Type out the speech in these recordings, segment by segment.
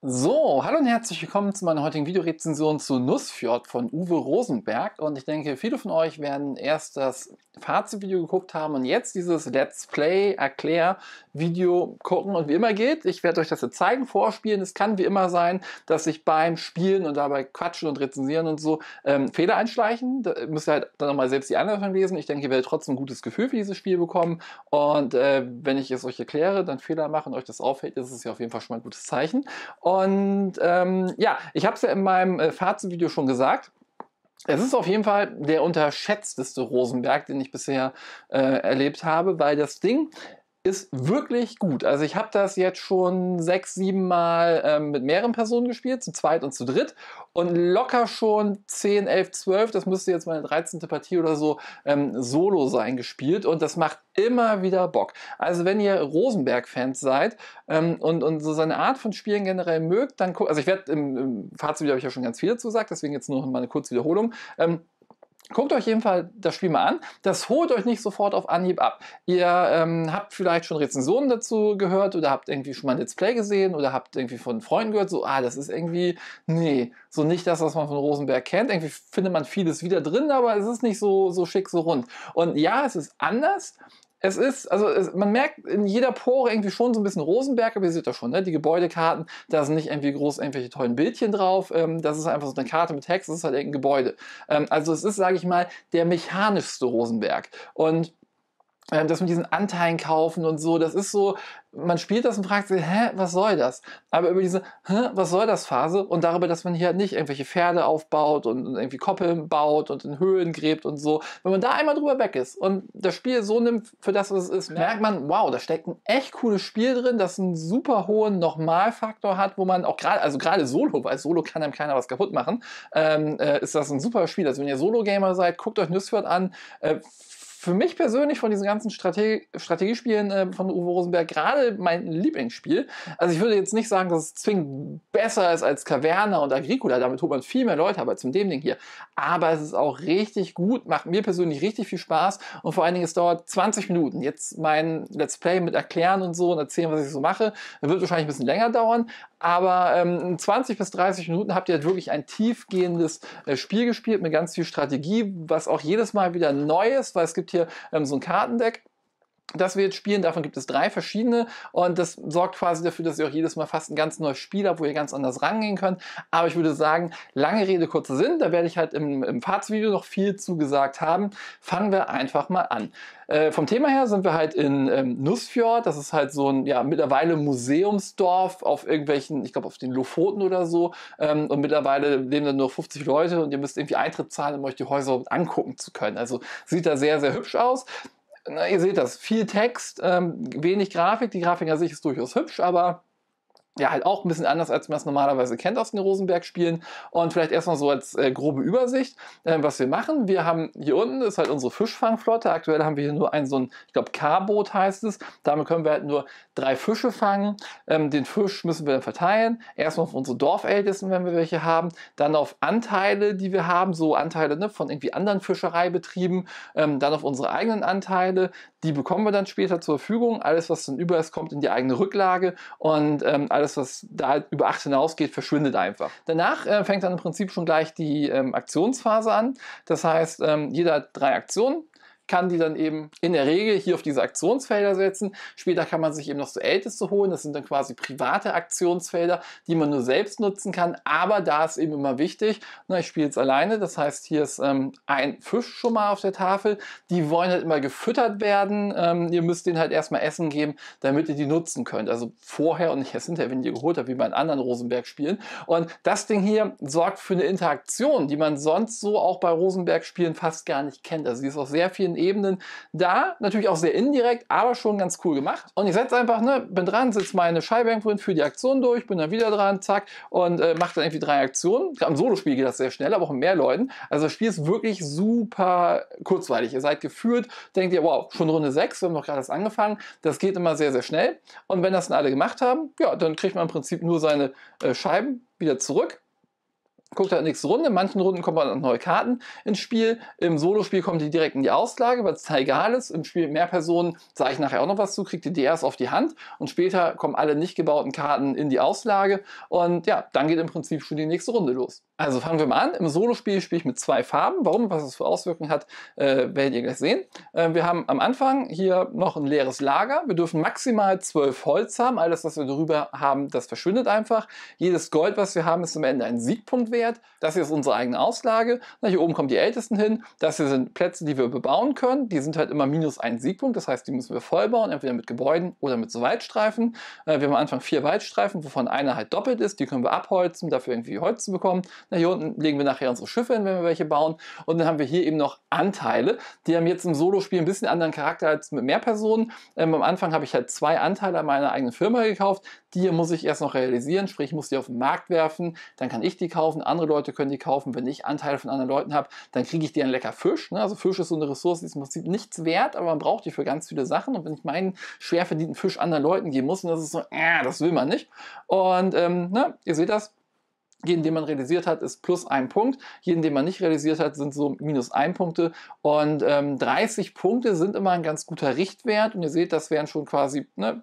So, hallo und herzlich willkommen zu meiner heutigen Videorezension zu Nussfjord von Uwe Rosenberg. Und ich denke, viele von euch werden erst das Fazitvideo geguckt haben und jetzt dieses Let's Play Erklär Video gucken. Und wie immer geht, ich werde euch das jetzt zeigen, vorspielen. Es kann wie immer sein, dass sich beim Spielen und dabei Quatschen und Rezensieren und so ähm, Fehler einschleichen. Da müsst ihr halt dann nochmal selbst die Anleitung lesen. Ich denke, ihr werdet trotzdem ein gutes Gefühl für dieses Spiel bekommen. Und äh, wenn ich es euch erkläre, dann Fehler machen, und euch das auffällt, ist es ja auf jeden Fall schon mal ein gutes Zeichen. Und ähm, ja, ich habe es ja in meinem äh, Fazitvideo schon gesagt. Es ist auf jeden Fall der unterschätzteste Rosenberg, den ich bisher äh, erlebt habe, weil das Ding ist wirklich gut. Also ich habe das jetzt schon sechs, sieben Mal ähm, mit mehreren Personen gespielt, zu zweit und zu dritt. Und locker schon 10, 11, 12, das müsste jetzt meine 13. Partie oder so ähm, solo sein, gespielt. Und das macht immer wieder Bock. Also wenn ihr Rosenberg-Fans seid ähm, und, und so seine Art von Spielen generell mögt, dann guckt, also ich werde im, im Fazit, habe ich ja schon ganz viel dazu gesagt, deswegen jetzt nur mal eine kurze Wiederholung. Ähm, Guckt euch jedenfalls das Spiel mal an. Das holt euch nicht sofort auf Anhieb ab. Ihr ähm, habt vielleicht schon Rezensionen dazu gehört oder habt irgendwie schon mal ein Let's Play gesehen oder habt irgendwie von Freunden gehört, so, ah, das ist irgendwie, nee, so nicht das, was man von Rosenberg kennt. Irgendwie findet man vieles wieder drin, aber es ist nicht so, so schick, so rund. Und ja, es ist anders es ist, also es, man merkt in jeder Pore irgendwie schon so ein bisschen Rosenberg, aber ihr seht das schon, ne? die Gebäudekarten, da sind nicht irgendwie groß irgendwelche tollen Bildchen drauf, ähm, das ist einfach so eine Karte mit Text, das ist halt irgendein Gebäude. Ähm, also es ist, sage ich mal, der mechanischste Rosenberg. Und äh, das mit diesen Anteilen kaufen und so, das ist so, man spielt das und fragt sich, hä, was soll das? Aber über diese, hä, was soll das Phase und darüber, dass man hier nicht irgendwelche Pferde aufbaut und, irgendwie Koppeln baut und in Höhlen gräbt und so, wenn man da einmal drüber weg ist und das Spiel so nimmt für das, was es ist, merkt man, wow, da steckt ein echt cooles Spiel drin, das einen super hohen Normalfaktor hat, wo man auch gerade, also gerade Solo, weil Solo kann einem keiner was kaputt machen, ähm, äh, ist das ein super Spiel. Also wenn ihr Solo-Gamer seid, guckt euch Nüssfurt an, äh, für mich persönlich von diesen ganzen Strate Strategiespielen äh, von Uwe Rosenberg gerade mein Lieblingsspiel. Also ich würde jetzt nicht sagen, dass es zwingend besser ist als Caverna und Agricola. Damit holt man viel mehr Leute, aber zum dem Ding hier. Aber es ist auch richtig gut, macht mir persönlich richtig viel Spaß und vor allen Dingen, es dauert 20 Minuten. Jetzt mein Let's Play mit erklären und so und erzählen, was ich so mache, das wird wahrscheinlich ein bisschen länger dauern, aber ähm, 20 bis 30 Minuten habt ihr halt wirklich ein tiefgehendes äh, Spiel gespielt mit ganz viel Strategie, was auch jedes Mal wieder neu ist, weil es gibt gibt hier ähm, so ein Kartendeck das wir jetzt spielen. Davon gibt es drei verschiedene und das sorgt quasi dafür, dass ihr auch jedes Mal fast ein ganz neues Spiel habt, wo ihr ganz anders rangehen könnt. Aber ich würde sagen, lange Rede, kurzer Sinn. Da werde ich halt im, im Fahrtsvideo noch viel zugesagt haben. Fangen wir einfach mal an. Äh, vom Thema her sind wir halt in ähm, Nussfjord. Das ist halt so ein ja, mittlerweile Museumsdorf auf irgendwelchen, ich glaube auf den Lofoten oder so. Ähm, und mittlerweile leben da nur 50 Leute und ihr müsst irgendwie Eintritt zahlen, um euch die Häuser angucken zu können. Also sieht da sehr, sehr hübsch aus na, ihr seht das, viel Text, ähm, wenig Grafik. Die Grafik an sich ist durchaus hübsch, aber ja, halt auch ein bisschen anders, als man es normalerweise kennt aus den Rosenberg-Spielen. Und vielleicht erstmal so als äh, grobe Übersicht, äh, was wir machen. Wir haben hier unten ist halt unsere Fischfangflotte. Aktuell haben wir hier nur ein so ein, ich glaube, K-Boot heißt es. Damit können wir halt nur drei Fische fangen. Ähm, den Fisch müssen wir dann verteilen. Erstmal auf unsere Dorfältesten, wenn wir welche haben. Dann auf Anteile, die wir haben, so Anteile ne, von irgendwie anderen Fischereibetrieben. Ähm, dann auf unsere eigenen Anteile. Die bekommen wir dann später zur Verfügung. Alles, was dann über ist, kommt in die eigene Rücklage. Und ähm, alles alles, was da halt über 8 hinausgeht, verschwindet einfach. Danach äh, fängt dann im Prinzip schon gleich die ähm, Aktionsphase an. Das heißt, ähm, jeder hat drei Aktionen kann die dann eben in der Regel hier auf diese Aktionsfelder setzen. Später kann man sich eben noch so Älteste holen. Das sind dann quasi private Aktionsfelder, die man nur selbst nutzen kann. Aber da ist eben immer wichtig, na, ich spiele jetzt alleine. Das heißt, hier ist ähm, ein Fisch schon mal auf der Tafel. Die wollen halt immer gefüttert werden. Ähm, ihr müsst denen halt erstmal Essen geben, damit ihr die nutzen könnt. Also vorher und nicht erst hinterher, wenn ihr geholt habt, wie bei anderen Rosenberg-Spielen. Und das Ding hier sorgt für eine Interaktion, die man sonst so auch bei Rosenberg-Spielen fast gar nicht kennt. Also sie ist auch sehr vielen Ebenen. Da natürlich auch sehr indirekt, aber schon ganz cool gemacht. Und ich setze einfach, ne, bin dran, setze meine Scheibe irgendwo hin, führe die Aktion durch, bin dann wieder dran, zack, und äh, mache dann irgendwie drei Aktionen. Am Solo-Spiel geht das sehr schnell, aber auch mit mehr Leuten. Also das Spiel ist wirklich super kurzweilig. Ihr seid geführt, denkt ihr, wow, schon Runde 6, wir haben noch gerade das angefangen. Das geht immer sehr, sehr schnell. Und wenn das dann alle gemacht haben, ja, dann kriegt man im Prinzip nur seine äh, Scheiben wieder zurück guckt halt nächste Runde. In manchen Runden kommen dann neue Karten ins Spiel. Im Solospiel kommen die direkt in die Auslage, weil es da egal ist. Im Spiel mehr Personen, sage ich nachher auch noch was zu, kriegt ihr die erst auf die Hand und später kommen alle nicht gebauten Karten in die Auslage und ja, dann geht im Prinzip schon die nächste Runde los. Also fangen wir mal an. Im Solospiel spiele ich mit zwei Farben. Warum und was das für Auswirkungen hat, äh, werdet ihr gleich sehen. Äh, wir haben am Anfang hier noch ein leeres Lager. Wir dürfen maximal zwölf Holz haben. Alles, was wir darüber haben, das verschwindet einfach. Jedes Gold, was wir haben, ist am Ende ein Siegpunkt wert. Wert, das hier ist unsere eigene Auslage, Na, hier oben kommen die Ältesten hin, das hier sind Plätze, die wir bebauen können, die sind halt immer minus ein Siegpunkt, das heißt, die müssen wir vollbauen, entweder mit Gebäuden oder mit so Waldstreifen. Äh, wir haben am Anfang vier Waldstreifen, wovon einer halt doppelt ist, die können wir abholzen, dafür irgendwie Holz zu bekommen. Na, hier unten legen wir nachher unsere Schiffe hin, wenn wir welche bauen und dann haben wir hier eben noch Anteile, die haben jetzt im Solo-Spiel ein bisschen anderen Charakter als mit mehr Personen. Ähm, am Anfang habe ich halt zwei Anteile an meiner eigenen Firma gekauft, die muss ich erst noch realisieren, sprich, ich muss die auf den Markt werfen, dann kann ich die kaufen, andere Leute können die kaufen. Wenn ich Anteile von anderen Leuten habe, dann kriege ich die einen lecker Fisch. Ne? Also Fisch ist so eine Ressource, die ist im Prinzip nichts wert, aber man braucht die für ganz viele Sachen. Und wenn ich meinen schwer verdienten Fisch anderen Leuten geben muss, dann ist es so, äh, das will man nicht. Und ähm, ne, ihr seht das, jeden, den man realisiert hat, ist plus ein Punkt. Jeden, den man nicht realisiert hat, sind so minus ein Punkte. Und ähm, 30 Punkte sind immer ein ganz guter Richtwert. Und ihr seht, das wären schon quasi ne,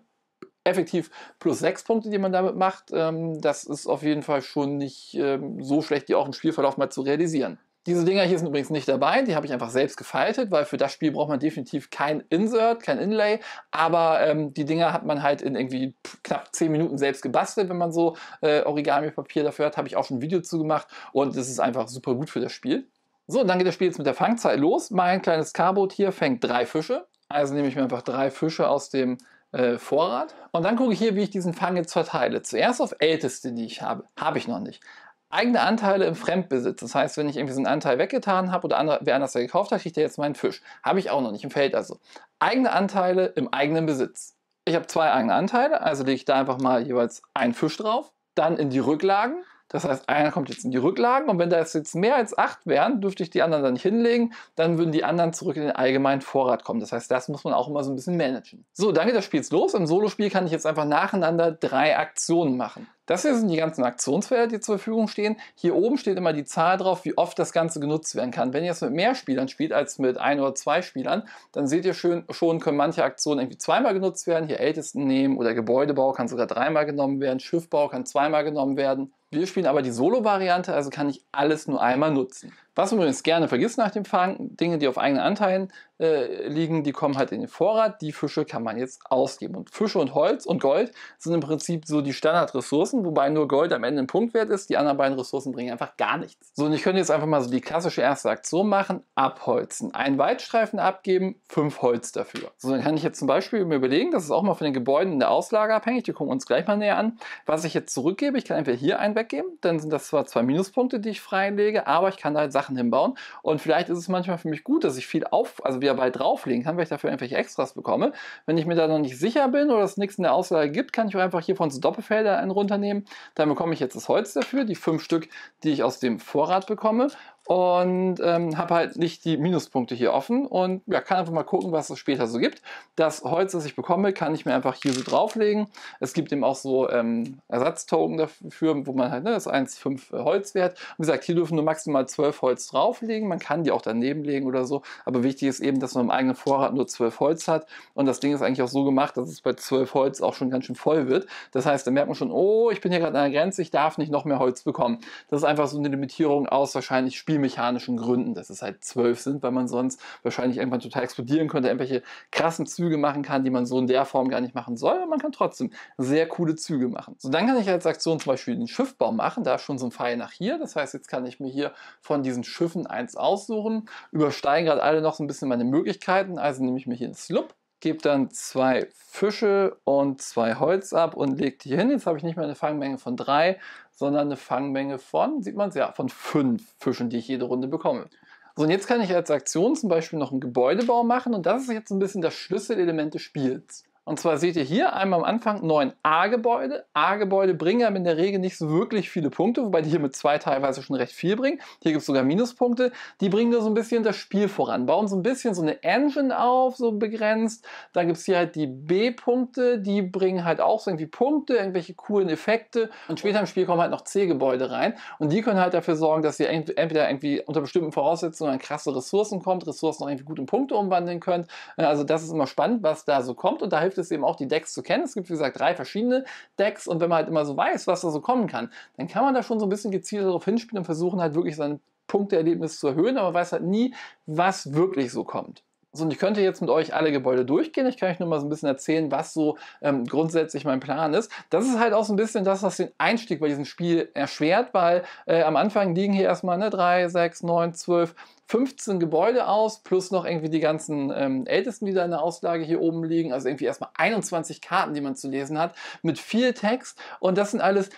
effektiv plus sechs Punkte, die man damit macht. Ähm, das ist auf jeden Fall schon nicht ähm, so schlecht, die auch im Spielverlauf mal zu realisieren. Diese Dinger hier sind übrigens nicht dabei, die habe ich einfach selbst gefaltet, weil für das Spiel braucht man definitiv kein Insert, kein Inlay, aber ähm, die Dinger hat man halt in irgendwie knapp 10 Minuten selbst gebastelt, wenn man so äh, Origami-Papier dafür hat, habe ich auch schon ein Video zu gemacht und es ist einfach super gut für das Spiel. So, und dann geht das Spiel jetzt mit der Fangzeit los. Mein kleines Carboot hier fängt drei Fische, also nehme ich mir einfach drei Fische aus dem äh, Vorrat. Und dann gucke ich hier, wie ich diesen Fang jetzt verteile. Zuerst auf Älteste, die ich habe. Habe ich noch nicht. Eigene Anteile im Fremdbesitz. Das heißt, wenn ich irgendwie so einen Anteil weggetan habe oder andere, wer anders gekauft hat, kriegt der jetzt meinen Fisch. Habe ich auch noch nicht im Feld also. Eigene Anteile im eigenen Besitz. Ich habe zwei eigene Anteile, also lege ich da einfach mal jeweils einen Fisch drauf, dann in die Rücklagen das heißt, einer kommt jetzt in die Rücklagen und wenn da jetzt mehr als acht wären, dürfte ich die anderen dann nicht hinlegen, dann würden die anderen zurück in den allgemeinen Vorrat kommen. Das heißt, das muss man auch immer so ein bisschen managen. So, dann geht das Spiel jetzt los. Im Solospiel kann ich jetzt einfach nacheinander drei Aktionen machen. Das hier sind die ganzen Aktionsfelder, die zur Verfügung stehen. Hier oben steht immer die Zahl drauf, wie oft das Ganze genutzt werden kann. Wenn ihr es mit mehr Spielern spielt als mit ein oder zwei Spielern, dann seht ihr schön, schon, können manche Aktionen irgendwie zweimal genutzt werden. Hier Ältesten nehmen oder Gebäudebau kann sogar dreimal genommen werden. Schiffbau kann zweimal genommen werden. Wir spielen aber die Solo-Variante, also kann ich alles nur einmal nutzen. Was übrigens gerne vergisst nach dem Fang, Dinge, die auf eigenen Anteilen äh, liegen, die kommen halt in den Vorrat. Die Fische kann man jetzt ausgeben. Und Fische und Holz und Gold sind im Prinzip so die Standardressourcen, wobei nur Gold am Ende ein Punktwert ist. Die anderen beiden Ressourcen bringen einfach gar nichts. So, und ich könnte jetzt einfach mal so die klassische erste Aktion machen: abholzen. Einen Waldstreifen abgeben, fünf Holz dafür. So, dann kann ich jetzt zum Beispiel mir überlegen, das ist auch mal von den Gebäuden in der Auslage abhängig, die gucken uns gleich mal näher an, was ich jetzt zurückgebe. Ich kann entweder hier einen weggeben, dann sind das zwar zwei Minuspunkte, die ich freilege, aber ich kann da halt Sachen Sachen hinbauen. Und vielleicht ist es manchmal für mich gut, dass ich viel auf, also wieder bald drauflegen kann, weil ich dafür irgendwelche Extras bekomme. Wenn ich mir da noch nicht sicher bin oder es nichts in der Auslage gibt, kann ich auch einfach hier von so Doppelfeldern einen runternehmen. Dann bekomme ich jetzt das Holz dafür, die fünf Stück, die ich aus dem Vorrat bekomme und ähm, habe halt nicht die Minuspunkte hier offen und ja, kann einfach mal gucken, was es später so gibt. Das Holz, das ich bekomme, kann ich mir einfach hier so drauflegen. Es gibt eben auch so ähm, Ersatztoken dafür, wo man halt ne, das 1,5 äh, Holz wert. Und wie gesagt, hier dürfen nur maximal 12 Holz drauflegen. Man kann die auch daneben legen oder so. Aber wichtig ist eben, dass man im eigenen Vorrat nur 12 Holz hat. Und das Ding ist eigentlich auch so gemacht, dass es bei 12 Holz auch schon ganz schön voll wird. Das heißt, da merkt man schon, oh, ich bin hier gerade an der Grenze, ich darf nicht noch mehr Holz bekommen. Das ist einfach so eine Limitierung aus wahrscheinlich Spiel spielmechanischen Gründen, dass es halt zwölf sind, weil man sonst wahrscheinlich irgendwann total explodieren könnte, irgendwelche krassen Züge machen kann, die man so in der Form gar nicht machen soll, aber man kann trotzdem sehr coole Züge machen. So, dann kann ich als Aktion zum Beispiel den Schiffbau machen, da ist schon so ein Pfeil nach hier, das heißt, jetzt kann ich mir hier von diesen Schiffen eins aussuchen, übersteigen gerade alle noch so ein bisschen meine Möglichkeiten, also nehme ich mir hier einen Slup, gebe dann zwei Fische und zwei Holz ab und lege die hin. Jetzt habe ich nicht mehr eine Fangmenge von drei, sondern eine Fangmenge von, sieht man es ja, von fünf Fischen, die ich jede Runde bekomme. So, und jetzt kann ich als Aktion zum Beispiel noch einen Gebäudebau machen und das ist jetzt ein bisschen das Schlüsselelement des Spiels. Und zwar seht ihr hier einmal am Anfang 9a-Gebäude. A-Gebäude bringen aber in der Regel nicht so wirklich viele Punkte, wobei die hier mit 2 teilweise schon recht viel bringen. Hier gibt es sogar Minuspunkte. Die bringen nur so ein bisschen das Spiel voran, bauen so ein bisschen so eine Engine auf, so begrenzt. Dann gibt es hier halt die B-Punkte, die bringen halt auch so irgendwie Punkte, irgendwelche coolen Effekte. Und später im Spiel kommen halt noch C-Gebäude rein. Und die können halt dafür sorgen, dass ihr entweder irgendwie unter bestimmten Voraussetzungen an krasse Ressourcen kommt, Ressourcen auch irgendwie gut in Punkte umwandeln könnt. Also das ist immer spannend, was da so kommt. Und da hilft hilft es eben auch, die Decks zu kennen. Es gibt, wie gesagt, drei verschiedene Decks und wenn man halt immer so weiß, was da so kommen kann, dann kann man da schon so ein bisschen gezielt darauf hinspielen und versuchen halt wirklich sein Punkteerlebnis zu erhöhen, aber man weiß halt nie, was wirklich so kommt. So, und ich könnte jetzt mit euch alle Gebäude durchgehen. Ich kann euch nur mal so ein bisschen erzählen, was so ähm, grundsätzlich mein Plan ist. Das ist halt auch so ein bisschen das, was den Einstieg bei diesem Spiel erschwert, weil äh, am Anfang liegen hier erstmal ne, 3, 6, 9, 12, 15 Gebäude aus, plus noch irgendwie die ganzen ähm, Ältesten, die da in der Auslage hier oben liegen. Also irgendwie erstmal 21 Karten, die man zu lesen hat, mit viel Text. Und das sind alles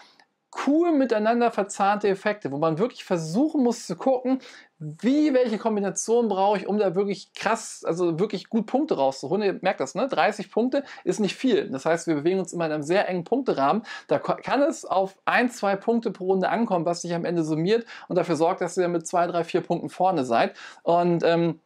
cool miteinander verzahnte Effekte, wo man wirklich versuchen muss zu gucken, wie, welche Kombination brauche ich, um da wirklich krass, also wirklich gut Punkte rauszuholen. Ihr merkt das, ne? 30 Punkte ist nicht viel. Das heißt, wir bewegen uns immer in einem sehr engen Punkterahmen. Da kann es auf ein, zwei Punkte pro Runde ankommen, was sich am Ende summiert und dafür sorgt, dass ihr mit zwei, drei, vier Punkten vorne seid. Und ähm,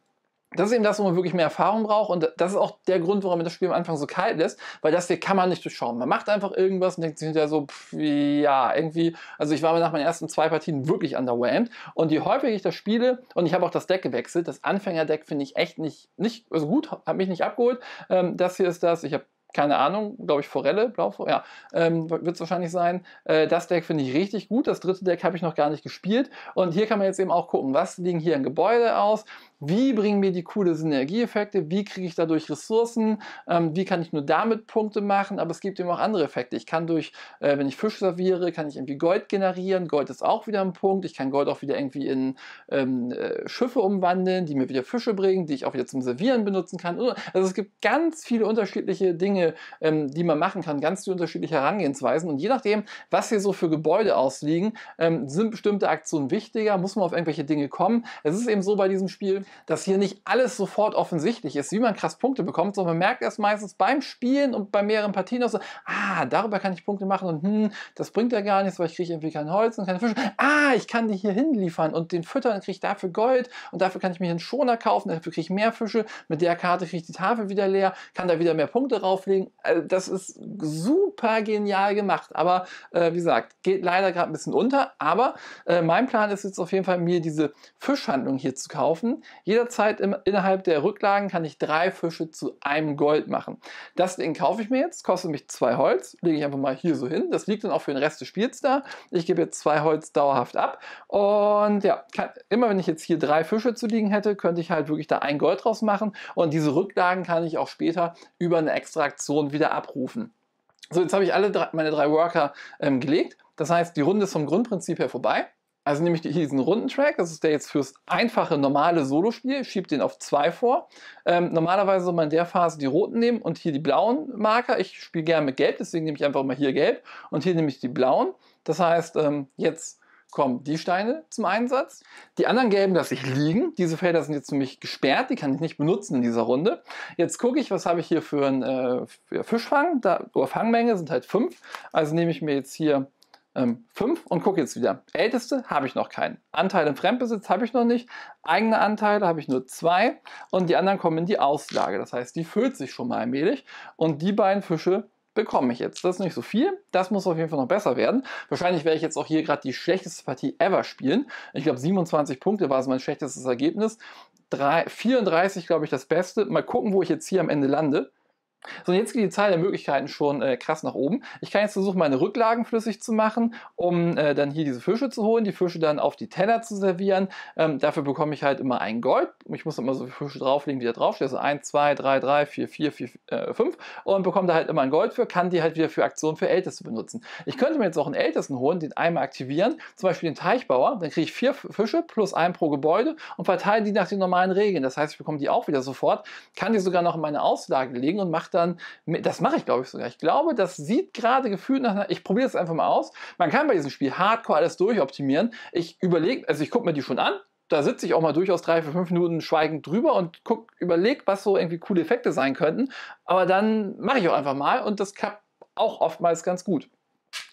das ist eben das, wo man wirklich mehr Erfahrung braucht. Und das ist auch der Grund, warum mir das Spiel am Anfang so kalt ist, weil das hier kann man nicht durchschauen. Man macht einfach irgendwas und denkt sich hinterher so, pff, ja, irgendwie. Also ich war mir nach meinen ersten zwei Partien wirklich underwhelmed. Und je häufiger ich das spiele, und ich habe auch das Deck gewechselt, das Anfängerdeck finde ich echt nicht, nicht, also gut, hat mich nicht abgeholt. Ähm, das hier ist das, ich habe keine Ahnung, glaube ich, Forelle, Blauforelle, ja, ähm, wird es wahrscheinlich sein. Äh, das Deck finde ich richtig gut. Das dritte Deck habe ich noch gar nicht gespielt. Und hier kann man jetzt eben auch gucken, was liegen hier in Gebäude aus, wie bringen mir die coole Synergieeffekte, wie kriege ich dadurch Ressourcen, ähm, wie kann ich nur damit Punkte machen, aber es gibt eben auch andere Effekte. Ich kann durch, äh, wenn ich Fisch serviere, kann ich irgendwie Gold generieren, Gold ist auch wieder ein Punkt, ich kann Gold auch wieder irgendwie in ähm, äh, Schiffe umwandeln, die mir wieder Fische bringen, die ich auch wieder zum Servieren benutzen kann. Also es gibt ganz viele unterschiedliche Dinge, ähm, die man machen kann, ganz viele unterschiedliche Herangehensweisen und je nachdem, was hier so für Gebäude ausliegen, ähm, sind bestimmte Aktionen wichtiger, muss man auf irgendwelche Dinge kommen. Es ist eben so bei diesem Spiel, dass hier nicht alles sofort offensichtlich ist, wie man krass Punkte bekommt, sondern man merkt erst meistens beim Spielen und bei mehreren Partien auch so, ah, darüber kann ich Punkte machen und hm, das bringt ja gar nichts, weil ich kriege irgendwie kein Holz und keine Fische. Ah, ich kann die hier hinliefern und den füttern und kriege dafür Gold und dafür kann ich mir einen Schoner kaufen, dafür kriege ich mehr Fische, mit der Karte kriege ich die Tafel wieder leer, kann da wieder mehr Punkte drauflegen. Also das ist super genial gemacht, aber äh, wie gesagt, geht leider gerade ein bisschen unter, aber äh, mein Plan ist jetzt auf jeden Fall, mir diese Fischhandlung hier zu kaufen, Jederzeit im, innerhalb der Rücklagen kann ich drei Fische zu einem Gold machen. Das Ding kaufe ich mir jetzt, kostet mich zwei Holz, lege ich einfach mal hier so hin. Das liegt dann auch für den Rest des Spiels da. Ich gebe jetzt zwei Holz dauerhaft ab und ja, kann, immer wenn ich jetzt hier drei Fische zu liegen hätte, könnte ich halt wirklich da ein Gold draus machen und diese Rücklagen kann ich auch später über eine Extraktion wieder abrufen. So, jetzt habe ich alle drei, meine drei Worker ähm, gelegt. Das heißt, die Runde ist vom Grundprinzip her vorbei. Also nehme ich diesen runden Track, das ist der jetzt fürs einfache, normale Solospiel, schiebe den auf 2 vor. Ähm, normalerweise soll man in der Phase die roten nehmen und hier die blauen Marker. Ich spiele gerne mit gelb, deswegen nehme ich einfach mal hier gelb und hier nehme ich die blauen. Das heißt, ähm, jetzt kommen die Steine zum Einsatz. Die anderen gelben lasse ich liegen. Diese Felder sind jetzt für mich gesperrt, die kann ich nicht benutzen in dieser Runde. Jetzt gucke ich, was habe ich hier für einen äh, für Fischfang. Da, Fangmenge sind halt 5. Also nehme ich mir jetzt hier ähm, fünf und gucke jetzt wieder. Älteste habe ich noch keinen. Anteil im Fremdbesitz habe ich noch nicht. Eigene Anteile habe ich nur zwei und die anderen kommen in die Auslage. Das heißt, die füllt sich schon mal allmählich und die beiden Fische bekomme ich jetzt. Das ist nicht so viel. Das muss auf jeden Fall noch besser werden. Wahrscheinlich werde ich jetzt auch hier gerade die schlechteste Partie ever spielen. Ich glaube, 27 Punkte war es mein schlechtestes Ergebnis. Drei, 34, glaube ich, das Beste. Mal gucken, wo ich jetzt hier am Ende lande. So, und jetzt geht die Zahl der Möglichkeiten schon äh, krass nach oben. Ich kann jetzt versuchen, meine Rücklagen flüssig zu machen, um äh, dann hier diese Fische zu holen, die Fische dann auf die Teller zu servieren. Ähm, dafür bekomme ich halt immer ein Gold. Ich muss immer so viele Fische drauflegen, wie da draufsteht. Also 1, 2, 3, 3, 4, 4, 4, 5. Und bekomme da halt immer ein Gold für, kann die halt wieder für Aktionen für Älteste benutzen. Ich könnte mir jetzt auch einen Ältesten holen, den einmal aktivieren, zum Beispiel den Teichbauer. Dann kriege ich vier Fische plus einen pro Gebäude und verteile die nach den normalen Regeln. Das heißt, ich bekomme die auch wieder sofort, kann die sogar noch in meine Auslage legen und mache dann, das mache ich glaube ich sogar. Ich glaube, das sieht gerade gefühlt nach, einer, ich probiere es einfach mal aus. Man kann bei diesem Spiel hardcore alles durchoptimieren. Ich überlege, also ich gucke mir die schon an, da sitze ich auch mal durchaus drei, vier, fünf Minuten schweigend drüber und guck, überleg, was so irgendwie coole Effekte sein könnten. Aber dann mache ich auch einfach mal und das klappt auch oftmals ganz gut.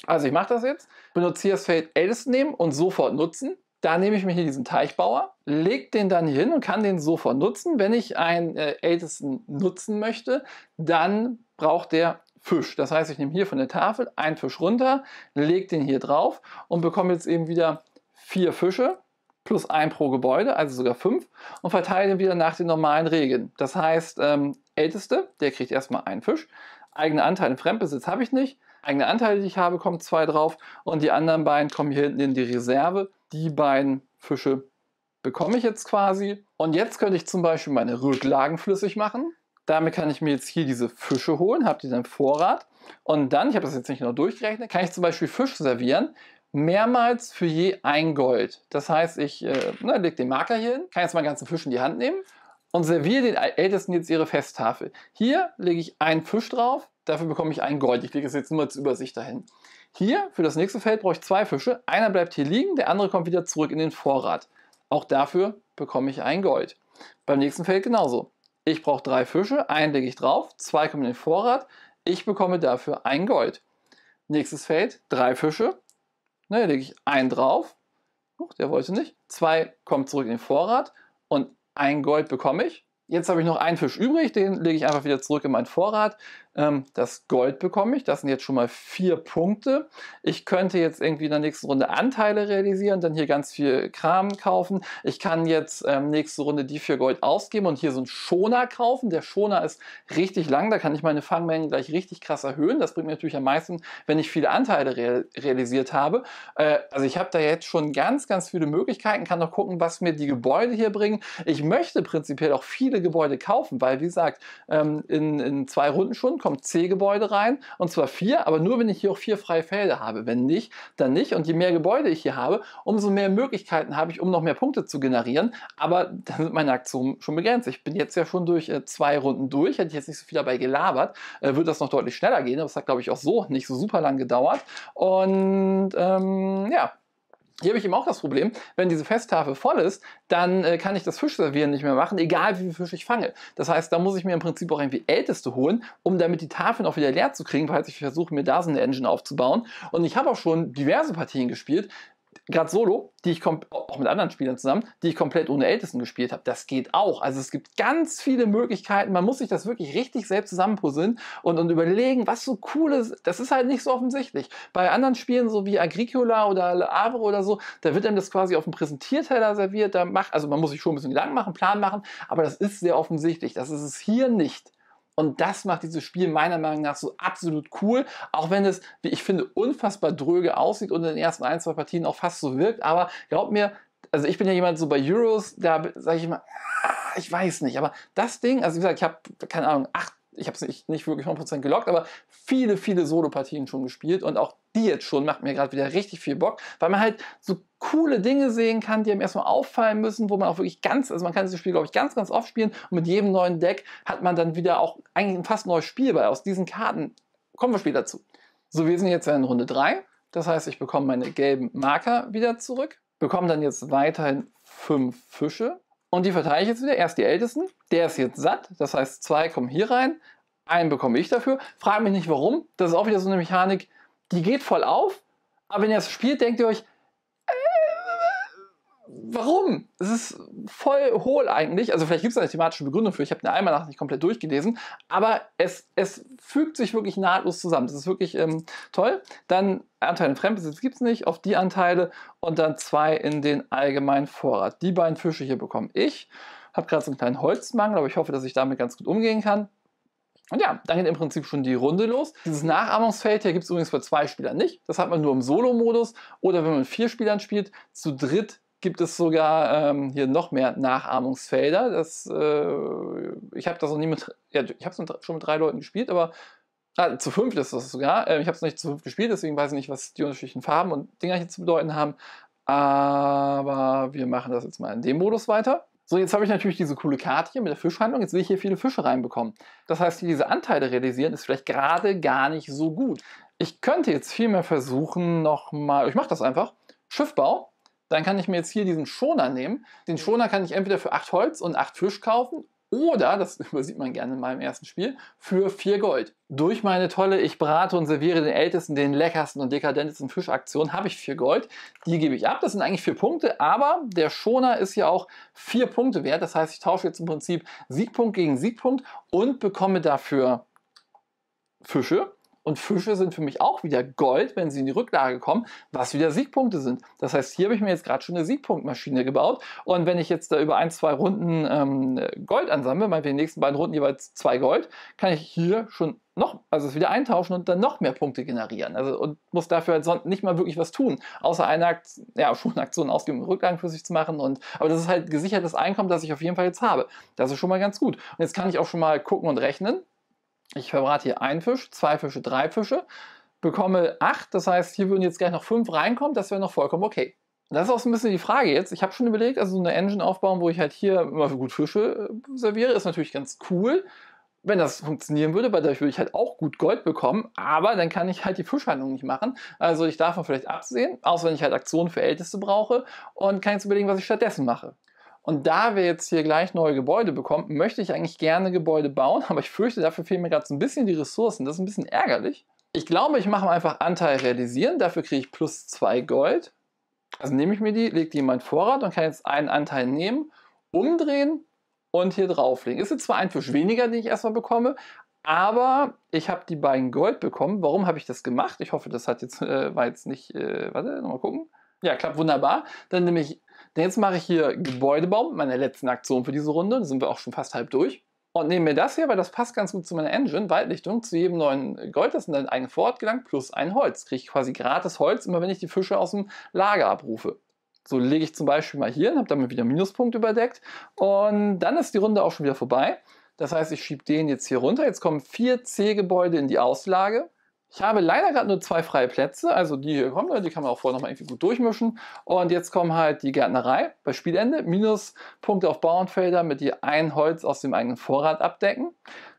Also ich mache das jetzt, benutze hier das Feld Ältesten nehmen und sofort nutzen. Da nehme ich mir hier diesen Teichbauer, lege den dann hin und kann den sofort nutzen. Wenn ich einen äh, Ältesten nutzen möchte, dann braucht der Fisch. Das heißt, ich nehme hier von der Tafel einen Fisch runter, lege den hier drauf und bekomme jetzt eben wieder vier Fische plus ein pro Gebäude, also sogar fünf, und verteile den wieder nach den normalen Regeln. Das heißt, ähm, Älteste, der kriegt erstmal einen Fisch. Eigene Anteile im Fremdbesitz habe ich nicht eigene Anteile, die ich habe, kommen zwei drauf und die anderen beiden kommen hier hinten in die Reserve. Die beiden Fische bekomme ich jetzt quasi. Und jetzt könnte ich zum Beispiel meine Rücklagen flüssig machen. Damit kann ich mir jetzt hier diese Fische holen, habe die dann im Vorrat. Und dann, ich habe das jetzt nicht genau durchgerechnet, kann ich zum Beispiel Fisch servieren, mehrmals für je ein Gold. Das heißt, ich äh, ne, lege den Marker hier hin, kann jetzt meinen ganzen Fisch in die Hand nehmen und serviere den Ältesten jetzt ihre Festtafel. Hier lege ich einen Fisch drauf, Dafür bekomme ich ein Gold. Ich lege es jetzt nur als Übersicht dahin. Hier für das nächste Feld brauche ich zwei Fische. Einer bleibt hier liegen, der andere kommt wieder zurück in den Vorrat. Auch dafür bekomme ich ein Gold. Beim nächsten Feld genauso. Ich brauche drei Fische, einen lege ich drauf, zwei kommen in den Vorrat. Ich bekomme dafür ein Gold. Nächstes Feld, drei Fische. Ne, lege ich einen drauf. Huch, der wollte nicht. Zwei kommen zurück in den Vorrat und ein Gold bekomme ich. Jetzt habe ich noch einen Fisch übrig, den lege ich einfach wieder zurück in meinen Vorrat. Ähm, das Gold bekomme ich. Das sind jetzt schon mal vier Punkte. Ich könnte jetzt irgendwie in der nächsten Runde Anteile realisieren, dann hier ganz viel Kram kaufen. Ich kann jetzt ähm, nächste Runde die vier Gold ausgeben und hier so einen Schoner kaufen. Der Schoner ist richtig lang, da kann ich meine Fangmengen gleich richtig krass erhöhen. Das bringt mir natürlich am meisten, wenn ich viele Anteile real realisiert habe. Äh, also ich habe da jetzt schon ganz, ganz viele Möglichkeiten, kann noch gucken, was mir die Gebäude hier bringen. Ich möchte prinzipiell auch viele Gebäude kaufen, weil wie gesagt, ähm, in, in zwei Runden schon kommt kommen C-Gebäude rein und zwar vier, aber nur wenn ich hier auch vier freie Felder habe. Wenn nicht, dann nicht. Und je mehr Gebäude ich hier habe, umso mehr Möglichkeiten habe ich, um noch mehr Punkte zu generieren. Aber dann sind meine Aktionen schon begrenzt. Ich bin jetzt ja schon durch äh, zwei Runden durch, hätte ich jetzt nicht so viel dabei gelabert, äh, würde das noch deutlich schneller gehen, aber es hat, glaube ich, auch so nicht so super lang gedauert. Und ähm, ja, hier habe ich eben auch das Problem, wenn diese Festtafel voll ist, dann äh, kann ich das Fischservieren nicht mehr machen, egal wie viel Fisch ich fange. Das heißt, da muss ich mir im Prinzip auch irgendwie Älteste holen, um damit die Tafeln auch wieder leer zu kriegen, falls ich versuche, mir da so eine Engine aufzubauen. Und ich habe auch schon diverse Partien gespielt, gerade Solo, die ich auch mit anderen Spielern zusammen, die ich komplett ohne Ältesten gespielt habe. Das geht auch. Also es gibt ganz viele Möglichkeiten. Man muss sich das wirklich richtig selbst zusammenpuzzeln und, und überlegen, was so cool ist. Das ist halt nicht so offensichtlich. Bei anderen Spielen, so wie Agricola oder Le Havre oder so, da wird einem das quasi auf dem Präsentierteller serviert. Da macht, also man muss sich schon ein bisschen Gedanken machen, Plan machen, aber das ist sehr offensichtlich. Das ist es hier nicht. Und das macht dieses Spiel meiner Meinung nach so absolut cool, auch wenn es, wie ich finde, unfassbar dröge aussieht und in den ersten ein, zwei Partien auch fast so wirkt. Aber glaubt mir, also ich bin ja jemand so bei Euros, da sage ich immer, ah, ich weiß nicht, aber das Ding, also wie gesagt, ich habe, keine Ahnung, acht ich habe es nicht, nicht wirklich 100% gelockt, aber viele, viele Solo-Partien schon gespielt und auch die jetzt schon macht mir gerade wieder richtig viel Bock, weil man halt so coole Dinge sehen kann, die einem erstmal auffallen müssen, wo man auch wirklich ganz, also man kann dieses Spiel, glaube ich, ganz, ganz oft spielen und mit jedem neuen Deck hat man dann wieder auch eigentlich ein fast neues Spiel, weil aus diesen Karten kommen wir später zu. So, wir sind jetzt in Runde 3. Das heißt, ich bekomme meine gelben Marker wieder zurück, bekomme dann jetzt weiterhin fünf Fische, und die verteile ich jetzt wieder. Erst die Ältesten. Der ist jetzt satt. Das heißt, zwei kommen hier rein. Einen bekomme ich dafür. Frag mich nicht warum. Das ist auch wieder so eine Mechanik, die geht voll auf. Aber wenn ihr das spielt, denkt ihr euch, warum? Es ist voll hohl eigentlich. Also vielleicht gibt es eine thematische Begründung für. Ich habe eine einmal nach nicht komplett durchgelesen, aber es, es fügt sich wirklich nahtlos zusammen. Das ist wirklich ähm, toll. Dann Anteile in Fremdbesitz gibt es nicht, auf die Anteile und dann zwei in den allgemeinen Vorrat. Die beiden Fische hier bekomme ich. Habe gerade so einen kleinen Holzmangel, aber ich hoffe, dass ich damit ganz gut umgehen kann. Und ja, dann geht im Prinzip schon die Runde los. Dieses Nachahmungsfeld hier gibt es übrigens bei zwei Spielern nicht. Das hat man nur im Solo-Modus oder wenn man mit vier Spielern spielt. Zu dritt gibt es sogar ähm, hier noch mehr Nachahmungsfelder. Das, äh, ich habe das noch nie mit, ja, ich habe es schon mit drei Leuten gespielt, aber ah, zu fünf ist das sogar. Äh, ich habe es noch nicht zu fünf gespielt, deswegen weiß ich nicht, was die unterschiedlichen Farben und Dinger hier zu bedeuten haben. Aber wir machen das jetzt mal in dem Modus weiter. So, jetzt habe ich natürlich diese coole Karte hier mit der Fischhandlung. Jetzt will ich hier viele Fische reinbekommen. Das heißt, diese Anteile realisieren ist vielleicht gerade gar nicht so gut. Ich könnte jetzt vielmehr versuchen, nochmal, ich mache das einfach, Schiffbau dann kann ich mir jetzt hier diesen Schoner nehmen. Den mhm. Schoner kann ich entweder für 8 Holz und 8 Fisch kaufen oder, das übersieht man gerne in meinem ersten Spiel, für 4 Gold. Durch meine tolle Ich brate und serviere den ältesten, den leckersten und dekadentesten Fischaktion habe ich 4 Gold. Die gebe ich ab. Das sind eigentlich 4 Punkte, aber der Schoner ist ja auch 4 Punkte wert. Das heißt, ich tausche jetzt im Prinzip Siegpunkt gegen Siegpunkt und bekomme dafür Fische und Fische sind für mich auch wieder Gold, wenn sie in die Rücklage kommen, was wieder Siegpunkte sind. Das heißt, hier habe ich mir jetzt gerade schon eine Siegpunktmaschine gebaut. Und wenn ich jetzt da über ein, zwei Runden ähm, Gold ansammle, meinetwegen in den nächsten beiden Runden jeweils zwei Gold, kann ich hier schon noch, also es wieder eintauschen und dann noch mehr Punkte generieren. Also und muss dafür halt sonst nicht mal wirklich was tun, außer eine Aktion, ja, schon Aktionen ausgeben, Rücklagen für sich zu machen. Und, aber das ist halt gesichertes Einkommen, das ich auf jeden Fall jetzt habe. Das ist schon mal ganz gut. Und jetzt kann ich auch schon mal gucken und rechnen. Ich verbrate hier einen Fisch, zwei Fische, drei Fische, bekomme acht. Das heißt, hier würden jetzt gleich noch fünf reinkommen. Das wäre noch vollkommen okay. Das ist auch so ein bisschen die Frage jetzt. Ich habe schon überlegt, also so eine Engine aufbauen, wo ich halt hier immer gut Fische äh, serviere, ist natürlich ganz cool. Wenn das funktionieren würde, weil dadurch würde ich halt auch gut Gold bekommen, aber dann kann ich halt die Fischhandlung nicht machen. Also ich darf man vielleicht absehen, außer wenn ich halt Aktionen für Älteste brauche und kann jetzt überlegen, was ich stattdessen mache. Und da wir jetzt hier gleich neue Gebäude bekommen, möchte ich eigentlich gerne Gebäude bauen, aber ich fürchte, dafür fehlen mir gerade so ein bisschen die Ressourcen. Das ist ein bisschen ärgerlich. Ich glaube, ich mache einfach Anteil realisieren. Dafür kriege ich plus zwei Gold. Also nehme ich mir die, lege die in meinen Vorrat und kann jetzt einen Anteil nehmen, umdrehen und hier drauflegen. Ist jetzt zwar ein Fisch weniger, den ich erstmal bekomme, aber ich habe die beiden Gold bekommen. Warum habe ich das gemacht? Ich hoffe, das hat jetzt, äh, war jetzt nicht, äh, warte, nochmal gucken. Ja, klappt wunderbar. Dann nehme ich denn jetzt mache ich hier Gebäudebaum, meine letzten Aktion für diese Runde. Da sind wir auch schon fast halb durch. Und nehme mir das hier, weil das passt ganz gut zu meiner Engine, Waldlichtung, zu jedem neuen Gold, das in deinen eigenen Vorort gelangt, plus ein Holz. Kriege ich quasi gratis Holz, immer wenn ich die Fische aus dem Lager abrufe. So lege ich zum Beispiel mal hier und habe damit wieder Minuspunkt überdeckt. Und dann ist die Runde auch schon wieder vorbei. Das heißt, ich schiebe den jetzt hier runter. Jetzt kommen vier C-Gebäude in die Auslage. Ich habe leider gerade nur zwei freie Plätze, also die hier kommen, die kann man auch vorher nochmal irgendwie gut durchmischen. Und jetzt kommen halt die Gärtnerei bei Spielende, Minuspunkte auf Bauernfelder, mit die ein Holz aus dem eigenen Vorrat abdecken.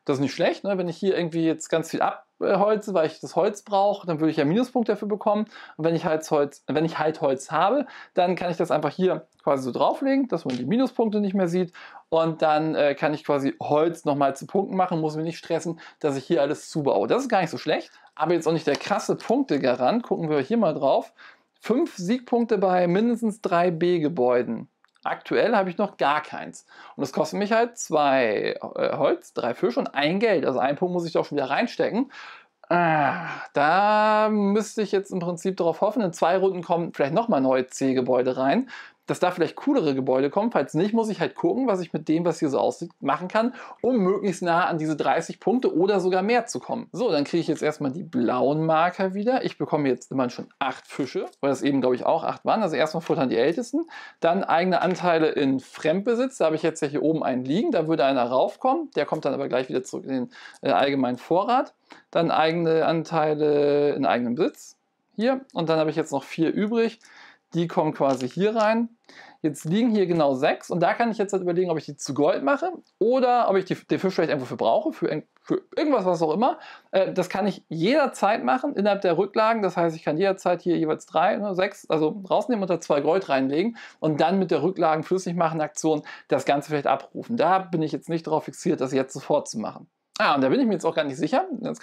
Das ist nicht schlecht, ne? wenn ich hier irgendwie jetzt ganz viel abholze, weil ich das Holz brauche, dann würde ich ja Minuspunkte dafür bekommen. Und wenn ich halt Holz, wenn ich halt Holz habe, dann kann ich das einfach hier quasi so drauflegen, dass man die Minuspunkte nicht mehr sieht. Und dann äh, kann ich quasi Holz nochmal zu Punkten machen, muss mich nicht stressen, dass ich hier alles zubaue. Das ist gar nicht so schlecht, aber jetzt auch nicht der krasse Punktegarant. Gucken wir hier mal drauf. Fünf Siegpunkte bei mindestens drei B-Gebäuden. Aktuell habe ich noch gar keins. Und das kostet mich halt zwei äh, Holz, drei Fisch und ein Geld. Also einen Punkt muss ich doch schon wieder reinstecken. Äh, da müsste ich jetzt im Prinzip darauf hoffen, in zwei Runden kommen vielleicht nochmal neue C-Gebäude rein dass da vielleicht coolere Gebäude kommen. Falls nicht, muss ich halt gucken, was ich mit dem, was hier so aussieht, machen kann, um möglichst nah an diese 30 Punkte oder sogar mehr zu kommen. So, dann kriege ich jetzt erstmal die blauen Marker wieder. Ich bekomme jetzt immerhin schon acht Fische, weil das eben, glaube ich, auch acht waren. Also erstmal futtern die Ältesten. Dann eigene Anteile in Fremdbesitz. Da habe ich jetzt ja hier oben einen liegen. Da würde einer raufkommen. Der kommt dann aber gleich wieder zurück in den äh, allgemeinen Vorrat. Dann eigene Anteile in eigenem Besitz. Hier. Und dann habe ich jetzt noch vier übrig. Die kommen quasi hier rein. Jetzt liegen hier genau sechs und da kann ich jetzt halt überlegen, ob ich die zu Gold mache oder ob ich die, den Fisch vielleicht einfach für brauche, für, für irgendwas, was auch immer. Äh, das kann ich jederzeit machen innerhalb der Rücklagen. Das heißt, ich kann jederzeit hier jeweils drei, ne, sechs, also rausnehmen und da zwei Gold reinlegen und dann mit der Rücklagen flüssig machen Aktion das Ganze vielleicht abrufen. Da bin ich jetzt nicht darauf fixiert, das jetzt sofort zu machen. Ah, und da bin ich mir jetzt auch gar nicht sicher. Du,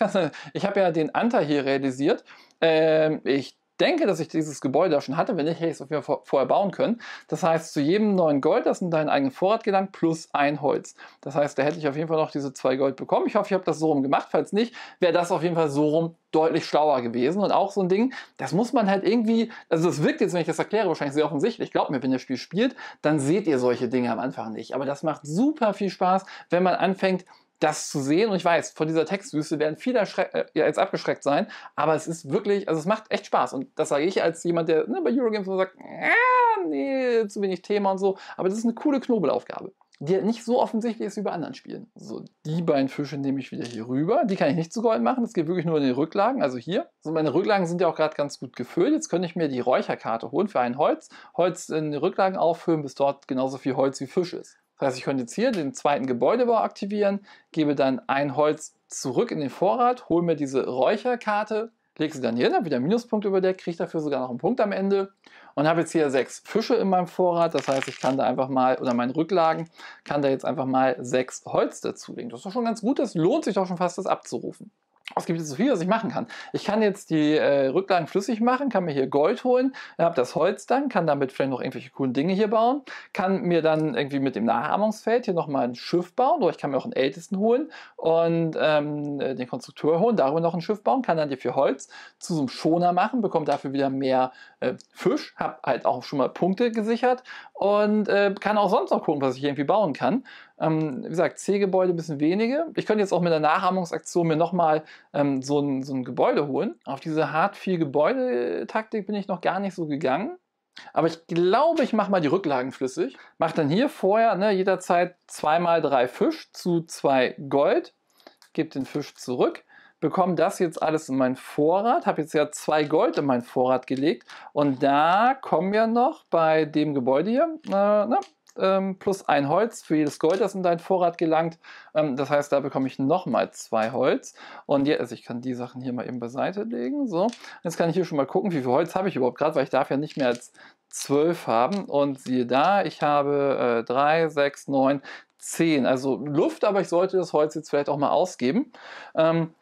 ich habe ja den Anteil hier realisiert. Ähm, ich denke, dass ich dieses Gebäude schon hatte. Wenn nicht, hätte ich es auf jeden Fall vorher bauen können. Das heißt, zu jedem neuen Gold, das in deinen eigenen Vorrat gelangt, plus ein Holz. Das heißt, da hätte ich auf jeden Fall noch diese zwei Gold bekommen. Ich hoffe, ich habe das so rum gemacht. Falls nicht, wäre das auf jeden Fall so rum deutlich schlauer gewesen. Und auch so ein Ding, das muss man halt irgendwie, also das wirkt jetzt, wenn ich das erkläre, wahrscheinlich sehr offensichtlich. Glaubt mir, wenn ihr das Spiel spielt, dann seht ihr solche Dinge am Anfang nicht. Aber das macht super viel Spaß, wenn man anfängt, das zu sehen. Und ich weiß, von dieser Textwüste werden viele äh, jetzt abgeschreckt sein, aber es ist wirklich, also es macht echt Spaß. Und das sage ich als jemand, der ne, bei Eurogames immer sagt, ah, nee, zu wenig Thema und so. Aber das ist eine coole Knobelaufgabe, die halt nicht so offensichtlich ist wie bei anderen Spielen. So, die beiden Fische nehme ich wieder hier rüber. Die kann ich nicht zu Gold machen. Es geht wirklich nur in den Rücklagen. Also hier. So, meine Rücklagen sind ja auch gerade ganz gut gefüllt. Jetzt könnte ich mir die Räucherkarte holen für ein Holz. Holz in den Rücklagen auffüllen, bis dort genauso viel Holz wie Fisch ist. Das heißt, ich könnte jetzt hier den zweiten Gebäudebau aktivieren, gebe dann ein Holz zurück in den Vorrat, hole mir diese Räucherkarte, lege sie dann hier dann wieder einen Minuspunkt überdeckt, kriege dafür sogar noch einen Punkt am Ende und habe jetzt hier sechs Fische in meinem Vorrat. Das heißt, ich kann da einfach mal, oder meinen Rücklagen, kann da jetzt einfach mal sechs Holz dazulegen. Das ist doch schon ganz gut, das lohnt sich doch schon fast, das abzurufen. Es gibt jetzt so viel, was ich machen kann. Ich kann jetzt die äh, Rücklagen flüssig machen, kann mir hier Gold holen, habe das Holz dann, kann damit vielleicht noch irgendwelche coolen Dinge hier bauen, kann mir dann irgendwie mit dem Nachahmungsfeld hier nochmal ein Schiff bauen oder ich kann mir auch einen Ältesten holen und ähm, äh, den Konstrukteur holen, darüber noch ein Schiff bauen, kann dann hier viel Holz zu so einem Schoner machen, bekomme dafür wieder mehr äh, Fisch, habe halt auch schon mal Punkte gesichert und äh, kann auch sonst noch gucken, was ich irgendwie bauen kann. Ähm, wie gesagt, C-Gebäude ein bisschen wenige. Ich könnte jetzt auch mit der Nachahmungsaktion mir nochmal ähm, so, ein, so ein Gebäude holen. Auf diese Hard-4-Gebäude-Taktik bin ich noch gar nicht so gegangen. Aber ich glaube, ich mache mal die Rücklagen flüssig. Mache dann hier vorher ne, jederzeit 2 mal 3 Fisch zu 2 Gold. Gebe den Fisch zurück bekomme das jetzt alles in meinen Vorrat, habe jetzt ja zwei Gold in meinen Vorrat gelegt und da kommen ja noch bei dem Gebäude hier, äh, ne, ähm, plus ein Holz für jedes Gold, das in deinen Vorrat gelangt. Ähm, das heißt, da bekomme ich nochmal zwei Holz. Und jetzt, also ich kann die Sachen hier mal eben beiseite legen. So, jetzt kann ich hier schon mal gucken, wie viel Holz habe ich überhaupt gerade, weil ich darf ja nicht mehr als 12 haben. Und siehe da, ich habe äh, 3, 6, 9, 10. Also Luft, aber ich sollte das Holz jetzt vielleicht auch mal ausgeben. Ähm,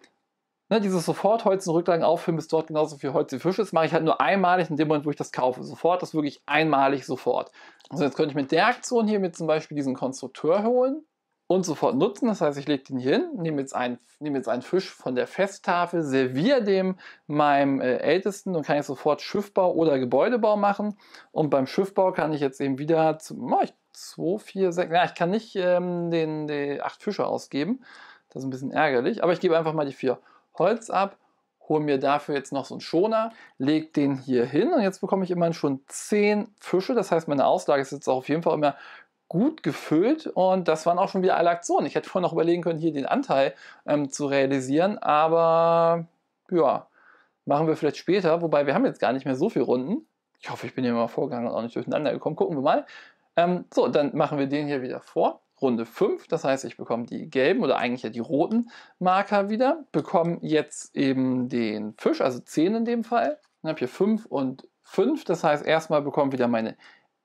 ne, dieses Holz und Rücklagen auffüllen, bis dort genauso viel Holz wie Fisch ist, mache ich halt nur einmalig in dem Moment, wo ich das kaufe. Sofort das wirklich einmalig sofort. Also jetzt könnte ich mit der Aktion hier mir zum Beispiel diesen Konstrukteur holen und sofort nutzen. Das heißt, ich lege den hier hin, nehme jetzt, einen, nehme jetzt einen Fisch von der Festtafel, serviere dem meinem äh, Ältesten und kann jetzt sofort Schiffbau oder Gebäudebau machen. Und beim Schiffbau kann ich jetzt eben wieder, oh, ich, 2, 4, 6, ja, ich kann nicht ähm, den, den 8 Fische ausgeben. Das ist ein bisschen ärgerlich, aber ich gebe einfach mal die 4. Holz ab, hole mir dafür jetzt noch so einen Schoner, lege den hier hin und jetzt bekomme ich immerhin schon 10 Fische. Das heißt, meine Auslage ist jetzt auch auf jeden Fall immer gut gefüllt und das waren auch schon wieder alle Aktionen. Ich hätte vorhin noch überlegen können, hier den Anteil ähm, zu realisieren, aber ja, machen wir vielleicht später. Wobei wir haben jetzt gar nicht mehr so viele Runden. Ich hoffe, ich bin hier mal vorgegangen und auch nicht durcheinander gekommen. Gucken wir mal. Ähm, so, dann machen wir den hier wieder vor. Runde 5. Das heißt, ich bekomme die gelben oder eigentlich ja die roten Marker wieder, bekomme jetzt eben den Fisch, also 10 in dem Fall. Dann habe hier 5 und 5. Das heißt, erstmal bekommen wieder meine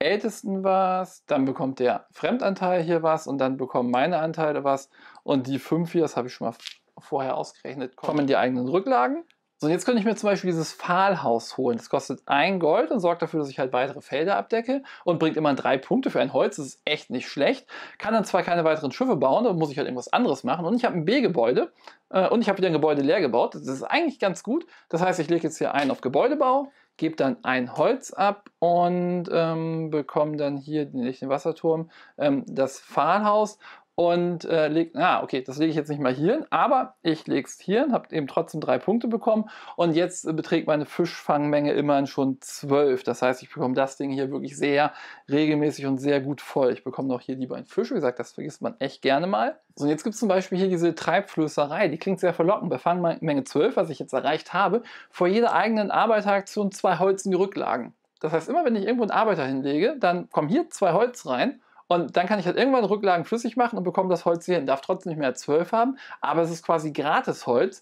Ältesten was, dann bekommt der Fremdanteil hier was und dann bekommen meine Anteile was. Und die 5 hier, das habe ich schon mal vorher ausgerechnet, kommen in die eigenen Rücklagen. So, jetzt könnte ich mir zum Beispiel dieses Pfahlhaus holen. Das kostet ein Gold und sorgt dafür, dass ich halt weitere Felder abdecke und bringt immer drei Punkte für ein Holz. Das ist echt nicht schlecht. Kann dann zwar keine weiteren Schiffe bauen, dann muss ich halt irgendwas anderes machen. Und ich habe ein B-Gebäude äh, und ich habe wieder ein Gebäude leer gebaut. Das ist eigentlich ganz gut. Das heißt, ich lege jetzt hier ein auf Gebäudebau, gebe dann ein Holz ab und ähm, bekomme dann hier nicht den Wasserturm, ähm, das Pfahlhaus und äh, legt, ah, okay, das lege ich jetzt nicht mal hier hin, aber ich lege es hier hin, habe eben trotzdem drei Punkte bekommen und jetzt äh, beträgt meine Fischfangmenge immerhin schon zwölf. Das heißt, ich bekomme das Ding hier wirklich sehr regelmäßig und sehr gut voll. Ich bekomme noch hier die beiden Fische, wie gesagt, das vergisst man echt gerne mal. So, und jetzt gibt es zum Beispiel hier diese Treibflößerei, die klingt sehr verlockend. Bei Fangmenge zwölf, was ich jetzt erreicht habe, vor jeder eigenen Arbeiteraktion zwei Holz in die Rücklagen. Das heißt, immer wenn ich irgendwo einen Arbeiter hinlege, dann kommen hier zwei Holz rein und dann kann ich halt irgendwann Rücklagen flüssig machen und bekomme das Holz hier hin. Darf trotzdem nicht mehr 12 haben, aber es ist quasi gratis Holz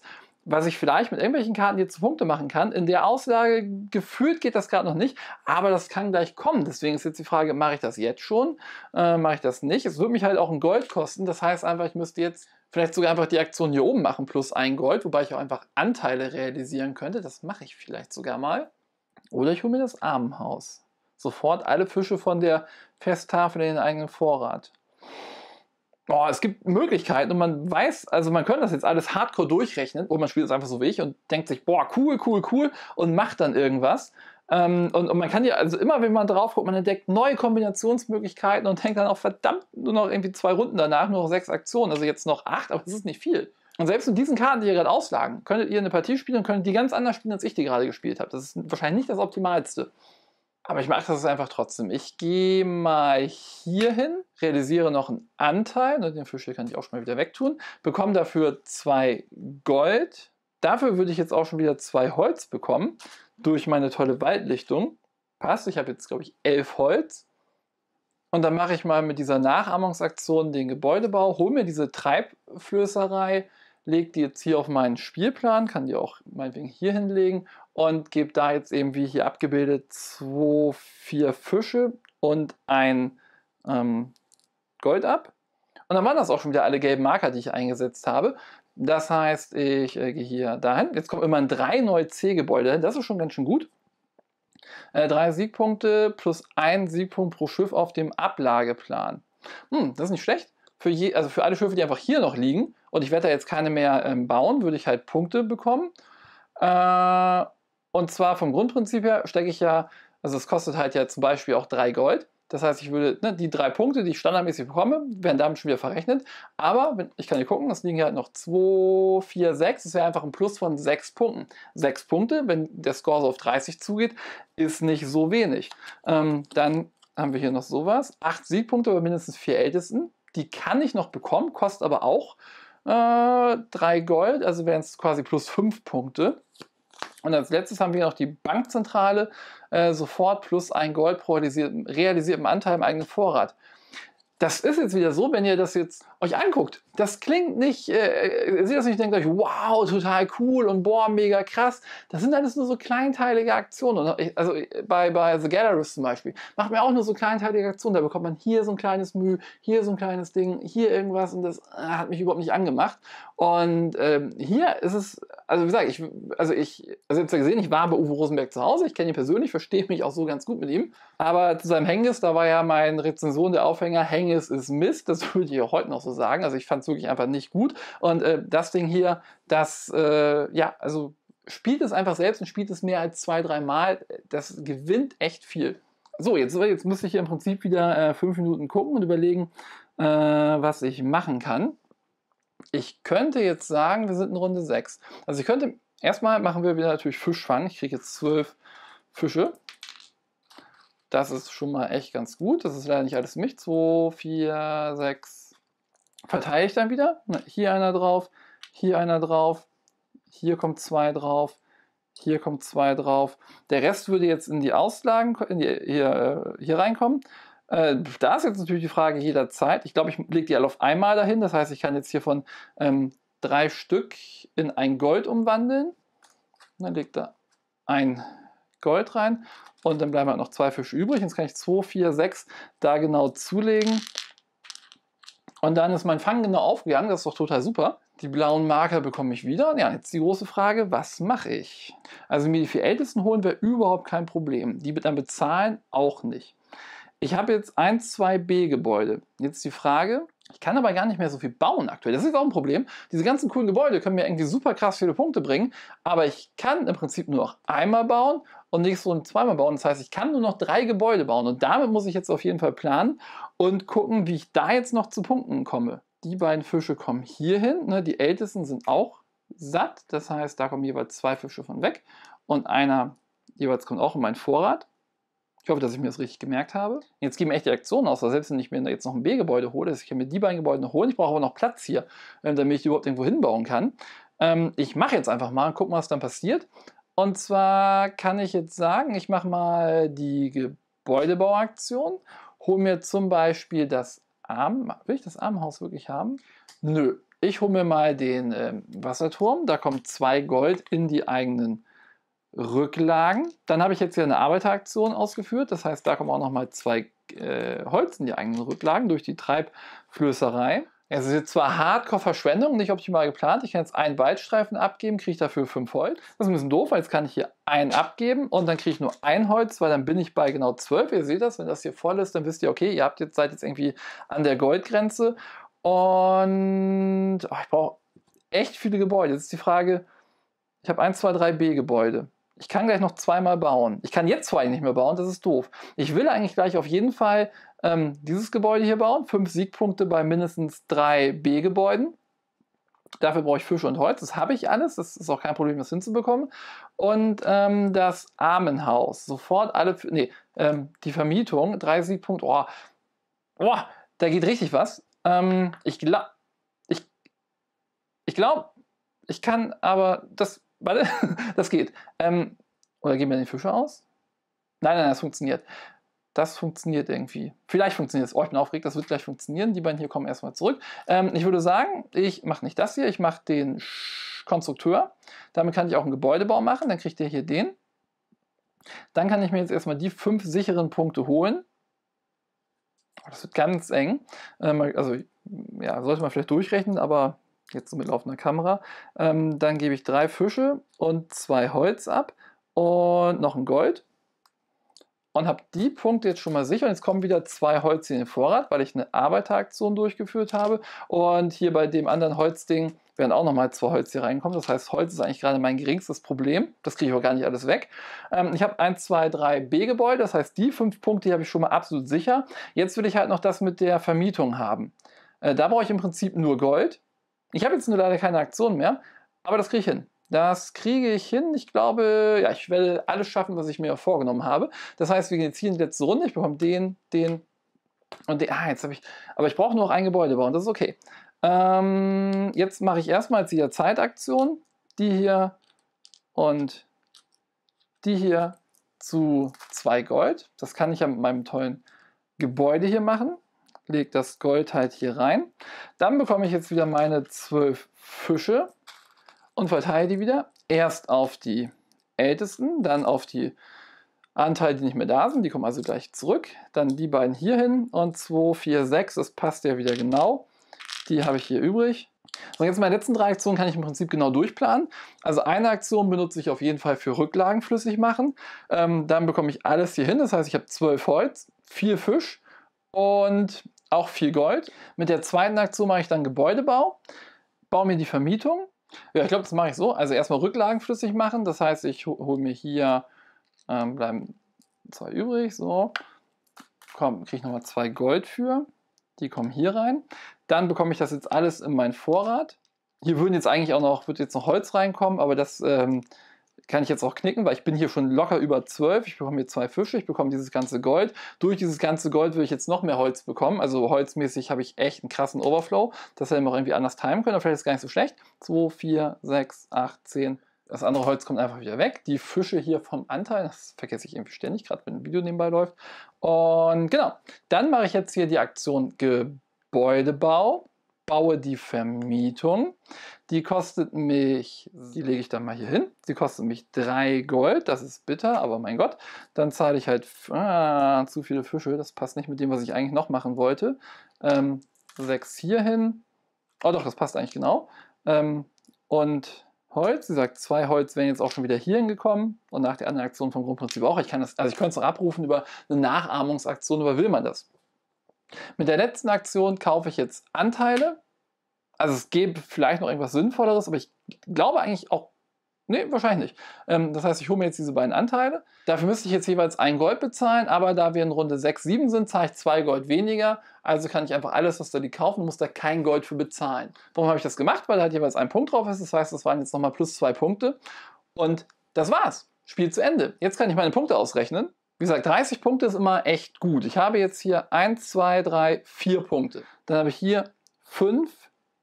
was ich vielleicht mit irgendwelchen Karten hier zu Punkte machen kann. In der Auslage gefühlt geht das gerade noch nicht, aber das kann gleich kommen. Deswegen ist jetzt die Frage, mache ich das jetzt schon? Äh, mache ich das nicht? Es würde mich halt auch ein Gold kosten. Das heißt einfach, ich müsste jetzt vielleicht sogar einfach die Aktion hier oben machen plus ein Gold, wobei ich auch einfach Anteile realisieren könnte. Das mache ich vielleicht sogar mal. Oder ich hole mir das Armenhaus sofort alle Fische von der Festtafel in den eigenen Vorrat. Oh, es gibt Möglichkeiten und man weiß, also man könnte das jetzt alles hardcore durchrechnen oder man spielt es einfach so wie ich und denkt sich, boah, cool, cool, cool und macht dann irgendwas. Ähm, und, und, man kann ja, also immer wenn man drauf guckt, man entdeckt neue Kombinationsmöglichkeiten und hängt dann auch verdammt nur noch irgendwie zwei Runden danach, nur noch sechs Aktionen, also jetzt noch acht, aber das ist nicht viel. Und selbst mit diesen Karten, die hier gerade auslagen, könntet ihr eine Partie spielen und könntet die ganz anders spielen, als ich die gerade gespielt habe. Das ist wahrscheinlich nicht das Optimalste. Aber ich mache das einfach trotzdem. Ich gehe mal hier hin, realisiere noch einen Anteil, ne, den Fisch hier kann ich auch schon mal wieder wegtun, bekomme dafür zwei Gold. Dafür würde ich jetzt auch schon wieder zwei Holz bekommen, durch meine tolle Waldlichtung. Passt, ich habe jetzt, glaube ich, elf Holz. Und dann mache ich mal mit dieser Nachahmungsaktion den Gebäudebau, hole mir diese Treibflößerei, lege die jetzt hier auf meinen Spielplan, kann die auch meinetwegen hier hinlegen und gebe da jetzt eben, wie hier abgebildet, zwei, vier Fische und ein ähm, Gold ab. Und dann waren das auch schon wieder alle gelben Marker, die ich eingesetzt habe. Das heißt, ich äh, gehe hier dahin. Jetzt kommen immer ein 3 neu C-Gebäude. Das ist schon ganz schön gut. Äh, drei Siegpunkte plus ein Siegpunkt pro Schiff auf dem Ablageplan. Hm, das ist nicht schlecht. Für je, also für alle Schiffe, die einfach hier noch liegen und ich werde da jetzt keine mehr ähm, bauen, würde ich halt Punkte bekommen. Äh, und zwar vom Grundprinzip her stecke ich ja, also es kostet halt ja zum Beispiel auch 3 Gold. Das heißt, ich würde ne, die drei Punkte, die ich standardmäßig bekomme, werden damit schon wieder verrechnet. Aber wenn, ich kann hier gucken, es liegen hier halt noch 2, 4, 6. Das wäre einfach ein Plus von 6 Punkten. 6 Punkte, wenn der Score so auf 30 zugeht, ist nicht so wenig. Ähm, dann haben wir hier noch sowas. 8 Siegpunkte bei mindestens 4 Ältesten. Die kann ich noch bekommen, kostet aber auch äh, 3 Gold, also wären es quasi plus 5 Punkte. Und als letztes haben wir noch die Bankzentrale, äh, sofort plus einen Gold pro realisierten Anteil im eigenen Vorrat. Das ist jetzt wieder so, wenn ihr das jetzt euch anguckt. Das klingt nicht, äh, ihr äh, seht das nicht, denkt euch, wow, total cool und boah, mega krass. Das sind alles nur so kleinteilige Aktionen. Und also bei, bei The Gallerist zum Beispiel macht man auch nur so kleinteilige Aktionen. Da bekommt man hier so ein kleines Mühe, hier so ein kleines Ding, hier irgendwas und das äh, hat mich überhaupt nicht angemacht. Und ähm, hier ist es also wie gesagt, ich, also ich, also ihr ja gesehen, ich war bei Uwe Rosenberg zu Hause, ich kenne ihn persönlich, verstehe mich auch so ganz gut mit ihm. Aber zu seinem Hengis, da war ja mein Rezension der Aufhänger, Hengis ist Mist, das würde ich auch heute noch so sagen. Also ich fand es wirklich einfach nicht gut. Und äh, das Ding hier, das, äh, ja, also spielt es einfach selbst und spielt es mehr als zwei, dreimal, Das gewinnt echt viel. So, jetzt, jetzt muss ich hier im Prinzip wieder äh, fünf Minuten gucken und überlegen, äh, was ich machen kann ich könnte jetzt sagen, wir sind in Runde 6. Also ich könnte, erstmal machen wir wieder natürlich Fischfang. Ich kriege jetzt 12 Fische. Das ist schon mal echt ganz gut. Das ist leider nicht alles mich. 2, 4, 6. Verteile ich dann wieder. Hier einer drauf, hier einer drauf, hier kommt zwei drauf, hier kommt zwei drauf. Der Rest würde jetzt in die Auslagen, in die, hier, äh, hier reinkommen. Äh, da ist jetzt natürlich die Frage jederzeit. Ich glaube, ich lege die alle auf einmal dahin. Das heißt, ich kann jetzt hier von ähm, drei Stück in ein Gold umwandeln. Und dann legt er ein Gold rein und dann bleiben halt noch zwei Fische übrig. Jetzt kann ich 2, 4, 6 da genau zulegen. Und dann ist mein Fang genau aufgegangen. Das ist doch total super. Die blauen Marker bekomme ich wieder. Ja, jetzt die große Frage, was mache ich? Also mir die vier Ältesten holen wäre überhaupt kein Problem. Die dann bezahlen auch nicht. Ich habe jetzt 1, 2 B-Gebäude. Jetzt die Frage, ich kann aber gar nicht mehr so viel bauen aktuell. Das ist auch ein Problem. Diese ganzen coolen Gebäude können mir irgendwie super krass viele Punkte bringen, aber ich kann im Prinzip nur noch einmal bauen und nicht so ein zweimal bauen. Das heißt, ich kann nur noch drei Gebäude bauen und damit muss ich jetzt auf jeden Fall planen und gucken, wie ich da jetzt noch zu Punkten komme. Die beiden Fische kommen hier hin. Ne? Die Ältesten sind auch satt. Das heißt, da kommen jeweils zwei Fische von weg und einer jeweils kommt auch in meinen Vorrat. Ich hoffe, dass ich mir das richtig gemerkt habe. Jetzt gehen mir echt die Aktionen aus, weil selbst wenn ich mir jetzt noch ein B-Gebäude hole, ich kann mir die beiden Gebäude noch holen, ich brauche aber noch Platz hier, ähm, damit ich die überhaupt irgendwo hinbauen kann. Ähm, ich mache jetzt einfach mal und gucke mal, was dann passiert. Und zwar kann ich jetzt sagen, ich mache mal die Gebäudebauaktion, hole mir zum Beispiel das Arm, will ich das Armhaus wirklich haben? Nö. Ich hole mir mal den ähm, Wasserturm, da kommen zwei Gold in die eigenen Rücklagen. Dann habe ich jetzt hier eine Arbeiteraktion ausgeführt. Das heißt, da kommen auch nochmal zwei äh, Holz in die eigenen Rücklagen durch die Treibflößerei. Es ist jetzt zwar Hardcore-Verschwendung, nicht optimal geplant. Ich kann jetzt einen Waldstreifen abgeben, kriege dafür fünf Holz. Das ist ein bisschen doof, weil jetzt kann ich hier einen abgeben und dann kriege ich nur ein Holz, weil dann bin ich bei genau zwölf. Ihr seht das, wenn das hier voll ist, dann wisst ihr, okay, ihr habt jetzt, seid jetzt irgendwie an der Goldgrenze. Und oh, ich brauche echt viele Gebäude. Jetzt ist die Frage, ich habe 1, 2, 3 B-Gebäude. Ich kann gleich noch zweimal bauen. Ich kann jetzt zwar nicht mehr bauen, das ist doof. Ich will eigentlich gleich auf jeden Fall ähm, dieses Gebäude hier bauen. Fünf Siegpunkte bei mindestens drei B-Gebäuden. Dafür brauche ich Fische und Holz. Das habe ich alles. Das ist auch kein Problem, das hinzubekommen. Und ähm, das Armenhaus. Sofort alle. Nee, ähm, die Vermietung. Drei Siegpunkte. Oh, oh, da geht richtig was. Ähm, ich glaube. Ich, ich glaube, ich kann aber. Das Warte, das geht. Ähm, oder geben wir den Fischer aus? Nein, nein, das funktioniert. Das funktioniert irgendwie. Vielleicht funktioniert es. Oh, ich bin aufgeregt, das wird gleich funktionieren. Die beiden hier kommen erstmal zurück. Ähm, ich würde sagen, ich mache nicht das hier, ich mache den Konstrukteur. Damit kann ich auch einen Gebäudebau machen, dann kriegt ihr hier den. Dann kann ich mir jetzt erstmal die fünf sicheren Punkte holen. Oh, das wird ganz eng. Ähm, also, ja, sollte man vielleicht durchrechnen, aber jetzt so mit laufender Kamera. Ähm, dann gebe ich drei Fische und zwei Holz ab und noch ein Gold und habe die Punkte jetzt schon mal sicher. Und jetzt kommen wieder zwei Holz in den Vorrat, weil ich eine Arbeiteraktion durchgeführt habe. Und hier bei dem anderen Holzding werden auch nochmal zwei Holz hier reinkommen. Das heißt, Holz ist eigentlich gerade mein geringstes Problem. Das kriege ich auch gar nicht alles weg. Ähm, ich habe 1, 2, 3 B-Gebäude. Das heißt, die fünf Punkte habe ich schon mal absolut sicher. Jetzt will ich halt noch das mit der Vermietung haben. Äh, da brauche ich im Prinzip nur Gold. Ich habe jetzt nur leider keine Aktion mehr, aber das kriege ich hin. Das kriege ich hin. Ich glaube, ja, ich werde alles schaffen, was ich mir vorgenommen habe. Das heißt, wir gehen jetzt hier in die letzte Runde. Ich bekomme den, den und den. Ah, jetzt habe ich. Aber ich brauche nur noch ein Gebäude bauen. Das ist okay. Ähm, jetzt mache ich erstmal jetzt hier Zeitaktion. Die hier und die hier zu 2 Gold. Das kann ich ja mit meinem tollen Gebäude hier machen lege das Gold halt hier rein. Dann bekomme ich jetzt wieder meine zwölf Fische und verteile die wieder. Erst auf die ältesten, dann auf die Anteile, die nicht mehr da sind. Die kommen also gleich zurück. Dann die beiden hier hin und 2, 4, 6. Das passt ja wieder genau. Die habe ich hier übrig. So, jetzt meine letzten drei Aktionen kann ich im Prinzip genau durchplanen. Also eine Aktion benutze ich auf jeden Fall für Rücklagen flüssig machen. Ähm, dann bekomme ich alles hier hin. Das heißt, ich habe zwölf Holz, vier Fisch und auch viel Gold. Mit der zweiten Aktion mache ich dann Gebäudebau, baue mir die Vermietung. Ja, ich glaube, das mache ich so. Also erstmal Rücklagen flüssig machen. Das heißt, ich hole mir hier, ähm, bleiben zwei übrig, so. Komm, kriege ich nochmal zwei Gold für. Die kommen hier rein. Dann bekomme ich das jetzt alles in meinen Vorrat. Hier würden jetzt eigentlich auch noch, wird jetzt noch Holz reinkommen, aber das ähm, kann ich jetzt auch knicken, weil ich bin hier schon locker über 12. Ich bekomme hier zwei Fische, ich bekomme dieses ganze Gold. Durch dieses ganze Gold würde ich jetzt noch mehr Holz bekommen. Also holzmäßig habe ich echt einen krassen Overflow. Das hätte man auch irgendwie anders timen können, aber vielleicht ist es gar nicht so schlecht. 2, 4, 6, 8, 10, das andere Holz kommt einfach wieder weg. Die Fische hier vom Anteil, das vergesse ich irgendwie ständig, gerade wenn ein Video nebenbei läuft. Und genau, dann mache ich jetzt hier die Aktion Gebäudebau baue die Vermietung. Die kostet mich, die lege ich dann mal hier hin. Die kostet mich drei Gold, das ist bitter, aber mein Gott. Dann zahle ich halt ah, zu viele Fische, das passt nicht mit dem, was ich eigentlich noch machen wollte. 6 ähm, hier hin. Oh doch, das passt eigentlich genau. Ähm, und Holz. Sie sagt, zwei Holz wären jetzt auch schon wieder hierhin gekommen und nach der anderen Aktion vom Grundprinzip auch. Ich kann das, also ich könnte es noch abrufen über eine Nachahmungsaktion, aber will man das? Mit der letzten Aktion kaufe ich jetzt Anteile. Also es gäbe vielleicht noch irgendwas Sinnvolleres, aber ich glaube eigentlich auch, nee, wahrscheinlich nicht. Ähm, das heißt, ich hole mir jetzt diese beiden Anteile. Dafür müsste ich jetzt jeweils ein Gold bezahlen, aber da wir in Runde 6, 7 sind, zahle ich zwei Gold weniger. Also kann ich einfach alles, was da die kaufen, muss da kein Gold für bezahlen. Warum habe ich das gemacht? Weil da halt jeweils ein Punkt drauf ist. Das heißt, das waren jetzt nochmal plus zwei Punkte. Und das war's. Spiel zu Ende. Jetzt kann ich meine Punkte ausrechnen wie gesagt, 30 Punkte ist immer echt gut. Ich habe jetzt hier 1, 2, 3, 4 Punkte. Dann habe ich hier 5,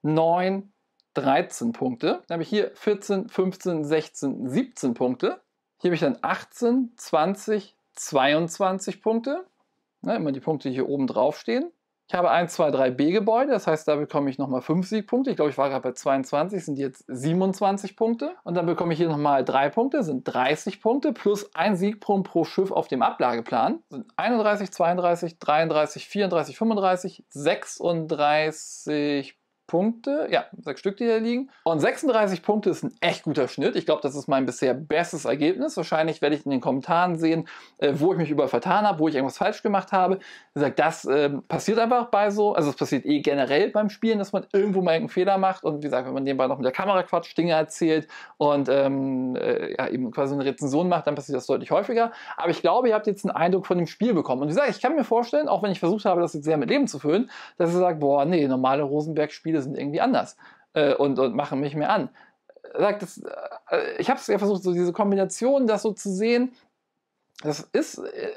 9, 13 Punkte. Dann habe ich hier 14, 15, 16, 17 Punkte. Hier habe ich dann 18, 20, 22 Punkte. Ne, immer die Punkte, die hier oben drauf stehen. Ich habe 1, 2, 3 B-Gebäude, das heißt, da bekomme ich nochmal 5 Siegpunkte. Ich glaube, ich war gerade bei 22, sind jetzt 27 Punkte. Und dann bekomme ich hier nochmal 3 Punkte, sind 30 Punkte, plus ein Siegpunkt pro Schiff auf dem Ablageplan. Sind 31, 32, 33, 34, 35, 36 Punkte. Punkte, ja, sechs Stück, die da liegen. Und 36 Punkte ist ein echt guter Schnitt. Ich glaube, das ist mein bisher bestes Ergebnis. Wahrscheinlich werde ich in den Kommentaren sehen, äh, wo ich mich überall vertan habe, wo ich irgendwas falsch gemacht habe. Ich sage, das äh, passiert einfach bei so, also es passiert eh generell beim Spielen, dass man irgendwo mal einen Fehler macht und wie gesagt, wenn man nebenbei noch mit der Kamera quatscht, Dinge erzählt und ähm, äh, ja, eben quasi eine Rezension macht, dann passiert das deutlich häufiger. Aber ich glaube, ihr habt jetzt einen Eindruck von dem Spiel bekommen. Und wie gesagt, ich kann mir vorstellen, auch wenn ich versucht habe, das jetzt sehr mit Leben zu füllen, dass ihr sagt, boah, nee, normale Rosenberg-Spiele viele sind irgendwie anders äh, und, und machen mich mehr an. Äh, sagt das, äh, ich habe es ja versucht, so diese Kombination, das so zu sehen. Das ist äh,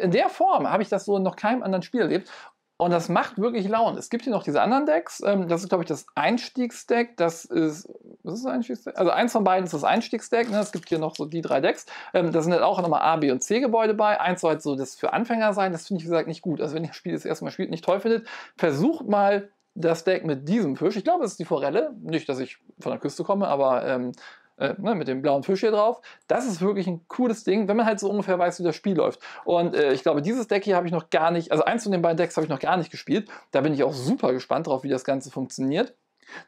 in der Form habe ich das so in noch keinem anderen Spiel erlebt. Und das macht wirklich Laune. Es gibt hier noch diese anderen Decks. Ähm, das ist, glaube ich, das Einstiegsdeck. Das ist. Was ist das Einstiegsdeck? Also eins von beiden ist das Einstiegsdeck. Ne? Es gibt hier noch so die drei Decks. Ähm, da sind halt auch nochmal A, B und C-Gebäude bei. Eins soll halt so das für Anfänger sein. Das finde ich, wie gesagt, nicht gut. Also wenn ihr das Spiel das erste Mal spielt nicht toll findet, versucht mal das Steak mit diesem Fisch, ich glaube, es ist die Forelle, nicht, dass ich von der Küste komme, aber ähm, äh, ne, mit dem blauen Fisch hier drauf. Das ist wirklich ein cooles Ding, wenn man halt so ungefähr weiß, wie das Spiel läuft. Und äh, ich glaube, dieses Deck hier habe ich noch gar nicht, also eins von den beiden Decks habe ich noch gar nicht gespielt. Da bin ich auch super gespannt drauf, wie das Ganze funktioniert.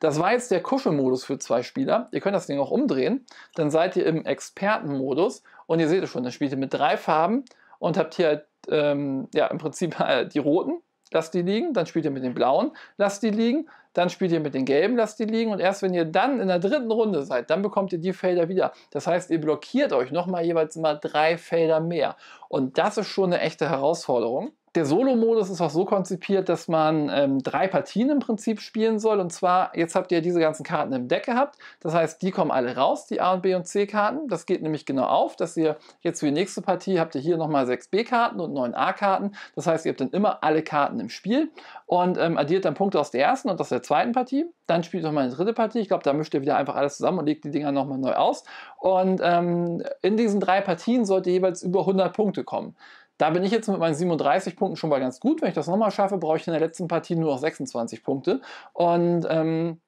Das war jetzt der Kuschelmodus für zwei Spieler. Ihr könnt das Ding auch umdrehen. Dann seid ihr im Expertenmodus und ihr seht es schon, dann spielt ihr mit drei Farben und habt hier halt, ähm, ja, im Prinzip die roten lasst die liegen, dann spielt ihr mit den blauen, lasst die liegen, dann spielt ihr mit den gelben, lasst die liegen und erst wenn ihr dann in der dritten Runde seid, dann bekommt ihr die Felder wieder. Das heißt, ihr blockiert euch nochmal jeweils immer drei Felder mehr. Und das ist schon eine echte Herausforderung. Der Solo-Modus ist auch so konzipiert, dass man ähm, drei Partien im Prinzip spielen soll. Und zwar, jetzt habt ihr diese ganzen Karten im Deck gehabt. Das heißt, die kommen alle raus, die A und B und C-Karten. Das geht nämlich genau auf, dass ihr jetzt für die nächste Partie habt ihr hier nochmal sechs B-Karten und neun A-Karten. Das heißt, ihr habt dann immer alle Karten im Spiel und ähm, addiert dann Punkte aus der ersten und aus der zweiten Partie. Dann spielt ihr nochmal eine dritte Partie. Ich glaube, da mischt ihr wieder einfach alles zusammen und legt die Dinger nochmal neu aus. Und ähm, in diesen drei Partien sollt ihr jeweils über 100 Punkte kommen. Da bin ich jetzt mit meinen 37 Punkten schon mal ganz gut. Wenn ich das nochmal schaffe, brauche ich in der letzten Partie nur noch 26 Punkte. Und ähm,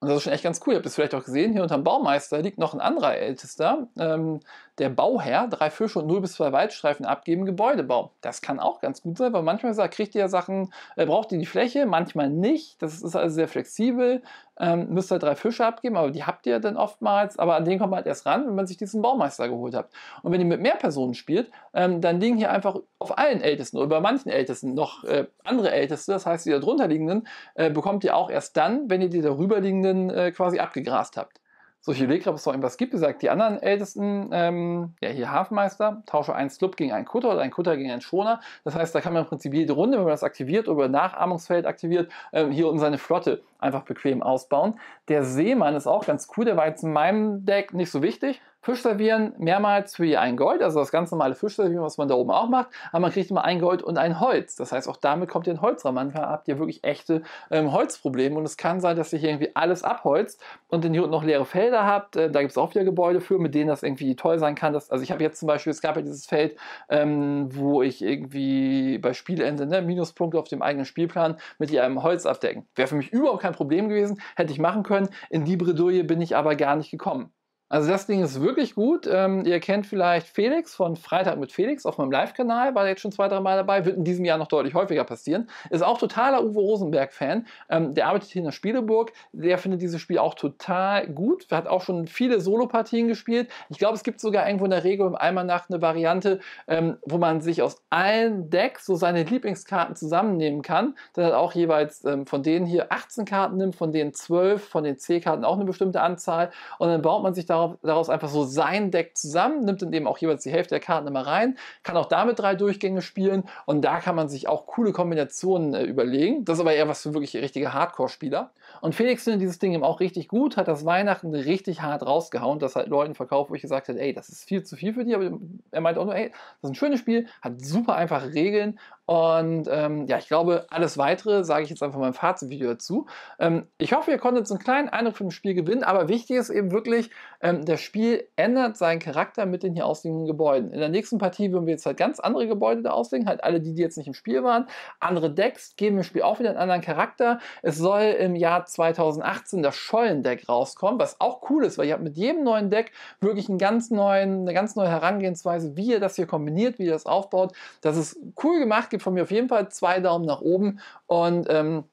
und das ist schon echt ganz cool. Ihr habt es vielleicht auch gesehen, hier unter dem Baumeister liegt noch ein anderer Ältester, ähm, der Bauherr, drei Fische und 0 bis 2 Waldstreifen abgeben, Gebäudebau. Das kann auch ganz gut sein, weil manchmal sagt, kriegt ihr ja Sachen, äh, braucht ihr die Fläche, manchmal nicht. Das ist also sehr flexibel ähm, müsst ihr halt drei Fische abgeben, aber die habt ihr dann oftmals, aber an den kommt man halt erst ran, wenn man sich diesen Baumeister geholt hat. Und wenn ihr mit mehr Personen spielt, ähm, dann liegen hier einfach auf allen Ältesten oder bei manchen Ältesten noch äh, andere Älteste, das heißt, die darunter liegenden, äh, bekommt ihr auch erst dann, wenn ihr die darüber liegenden äh, quasi abgegrast habt. So, ich überlege gerade, ob es noch irgendwas gibt. Wie gesagt, die anderen Ältesten, ähm, ja, hier Hafenmeister, tausche einen Slup gegen einen Kutter oder einen Kutter gegen einen Schoner. Das heißt, da kann man im Prinzip jede Runde, wenn man das aktiviert oder Nachahmungsfeld aktiviert, ähm, hier unten seine Flotte einfach bequem ausbauen. Der Seemann ist auch ganz cool, der war jetzt in meinem Deck nicht so wichtig. Fisch servieren mehrmals für je ein Gold, also das ganz normale Fisch servieren, was man da oben auch macht, aber man kriegt immer ein Gold und ein Holz. Das heißt, auch damit kommt ihr in Holz ran. habt ihr wirklich echte ähm, Holzprobleme und es kann sein, dass ihr hier irgendwie alles abholzt und dann hier unten noch leere Felder habt. Äh, da gibt es auch wieder Gebäude für, mit denen das irgendwie toll sein kann. Dass, also ich habe jetzt zum Beispiel, es gab ja dieses Feld, ähm, wo ich irgendwie bei Spielende ne, Minuspunkte auf dem eigenen Spielplan mit einem Holz abdecken. Wäre für mich überhaupt kein kein Problem gewesen, hätte ich machen können. In die Bredouille bin ich aber gar nicht gekommen. Also das Ding ist wirklich gut. Ähm, ihr kennt vielleicht Felix von Freitag mit Felix auf meinem Live-Kanal, war jetzt schon zwei, drei Mal dabei, wird in diesem Jahr noch deutlich häufiger passieren. Ist auch totaler Uwe Rosenberg-Fan. Ähm, der arbeitet hier in der Spieleburg. Der findet dieses Spiel auch total gut. Hat auch schon viele Solo-Partien gespielt. Ich glaube, es gibt sogar irgendwo in der Regel im Almanach eine Variante, ähm, wo man sich aus allen Decks so seine Lieblingskarten zusammennehmen kann. Dann hat auch jeweils ähm, von denen hier 18 Karten nimmt, von denen 12, von den C-Karten auch eine bestimmte Anzahl. Und dann baut man sich daraus daraus einfach so sein Deck zusammen, nimmt dann eben auch jeweils die Hälfte der Karten immer rein, kann auch damit drei Durchgänge spielen und da kann man sich auch coole Kombinationen äh, überlegen. Das ist aber eher was für wirklich richtige Hardcore-Spieler. Und Felix findet dieses Ding eben auch richtig gut, hat das Weihnachten richtig hart rausgehauen, dass halt Leuten verkauft, wo ich gesagt habe, ey, das ist viel zu viel für die, aber er meint auch nur, ey, das ist ein schönes Spiel, hat super einfache Regeln und ähm, ja, ich glaube, alles weitere sage ich jetzt einfach mal im Fazitvideo dazu. Ähm, ich hoffe, ihr konntet so einen kleinen Eindruck vom Spiel gewinnen, aber wichtig ist eben wirklich, ähm, das Spiel ändert seinen Charakter mit den hier ausliegenden Gebäuden. In der nächsten Partie würden wir jetzt halt ganz andere Gebäude da auslegen, halt alle die, die jetzt nicht im Spiel waren. Andere Decks geben dem Spiel auch wieder einen anderen Charakter. Es soll im Jahr 2018 das Schollendeck rauskommen, was auch cool ist, weil ihr habt mit jedem neuen Deck wirklich einen ganz neuen, eine ganz neue Herangehensweise, wie ihr das hier kombiniert, wie ihr das aufbaut. Das ist cool gemacht gibt von mir auf jeden Fall zwei Daumen nach oben und ähm,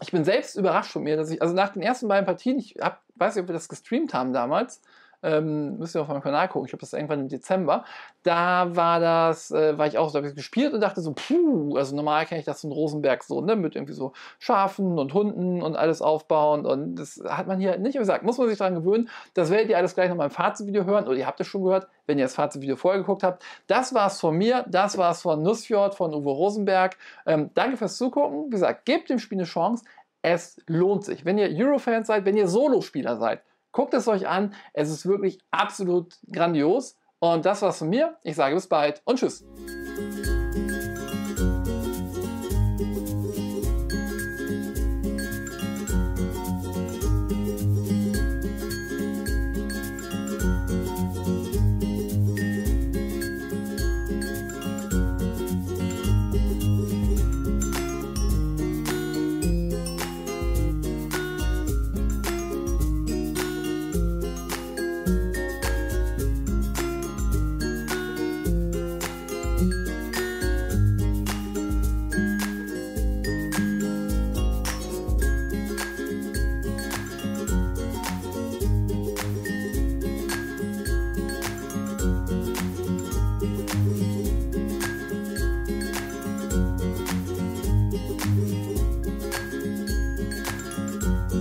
ich bin selbst überrascht von mir, dass ich, also nach den ersten beiden Partien, ich hab, weiß nicht, ob wir das gestreamt haben damals, ähm, müsst ihr auf meinem Kanal gucken, ich habe das irgendwann im Dezember, da war das, äh, war ich auch so, habe ich gespielt und dachte so, puh, also normal kenne ich das von Rosenberg so, ne, mit irgendwie so Schafen und Hunden und alles aufbauen und das hat man hier halt nicht gesagt, muss man sich daran gewöhnen, das werdet ihr alles gleich noch mal im Fazitvideo hören oder ihr habt es schon gehört, wenn ihr das Fazitvideo vorher geguckt habt. Das war es von mir, das war es von Nussfjord, von Uwe Rosenberg. Ähm, danke fürs Zugucken, wie gesagt, gebt dem Spiel eine Chance, es lohnt sich. Wenn ihr Eurofans seid, wenn ihr Solospieler seid, Guckt es euch an. Es ist wirklich absolut grandios. Und das war's von mir. Ich sage bis bald und tschüss.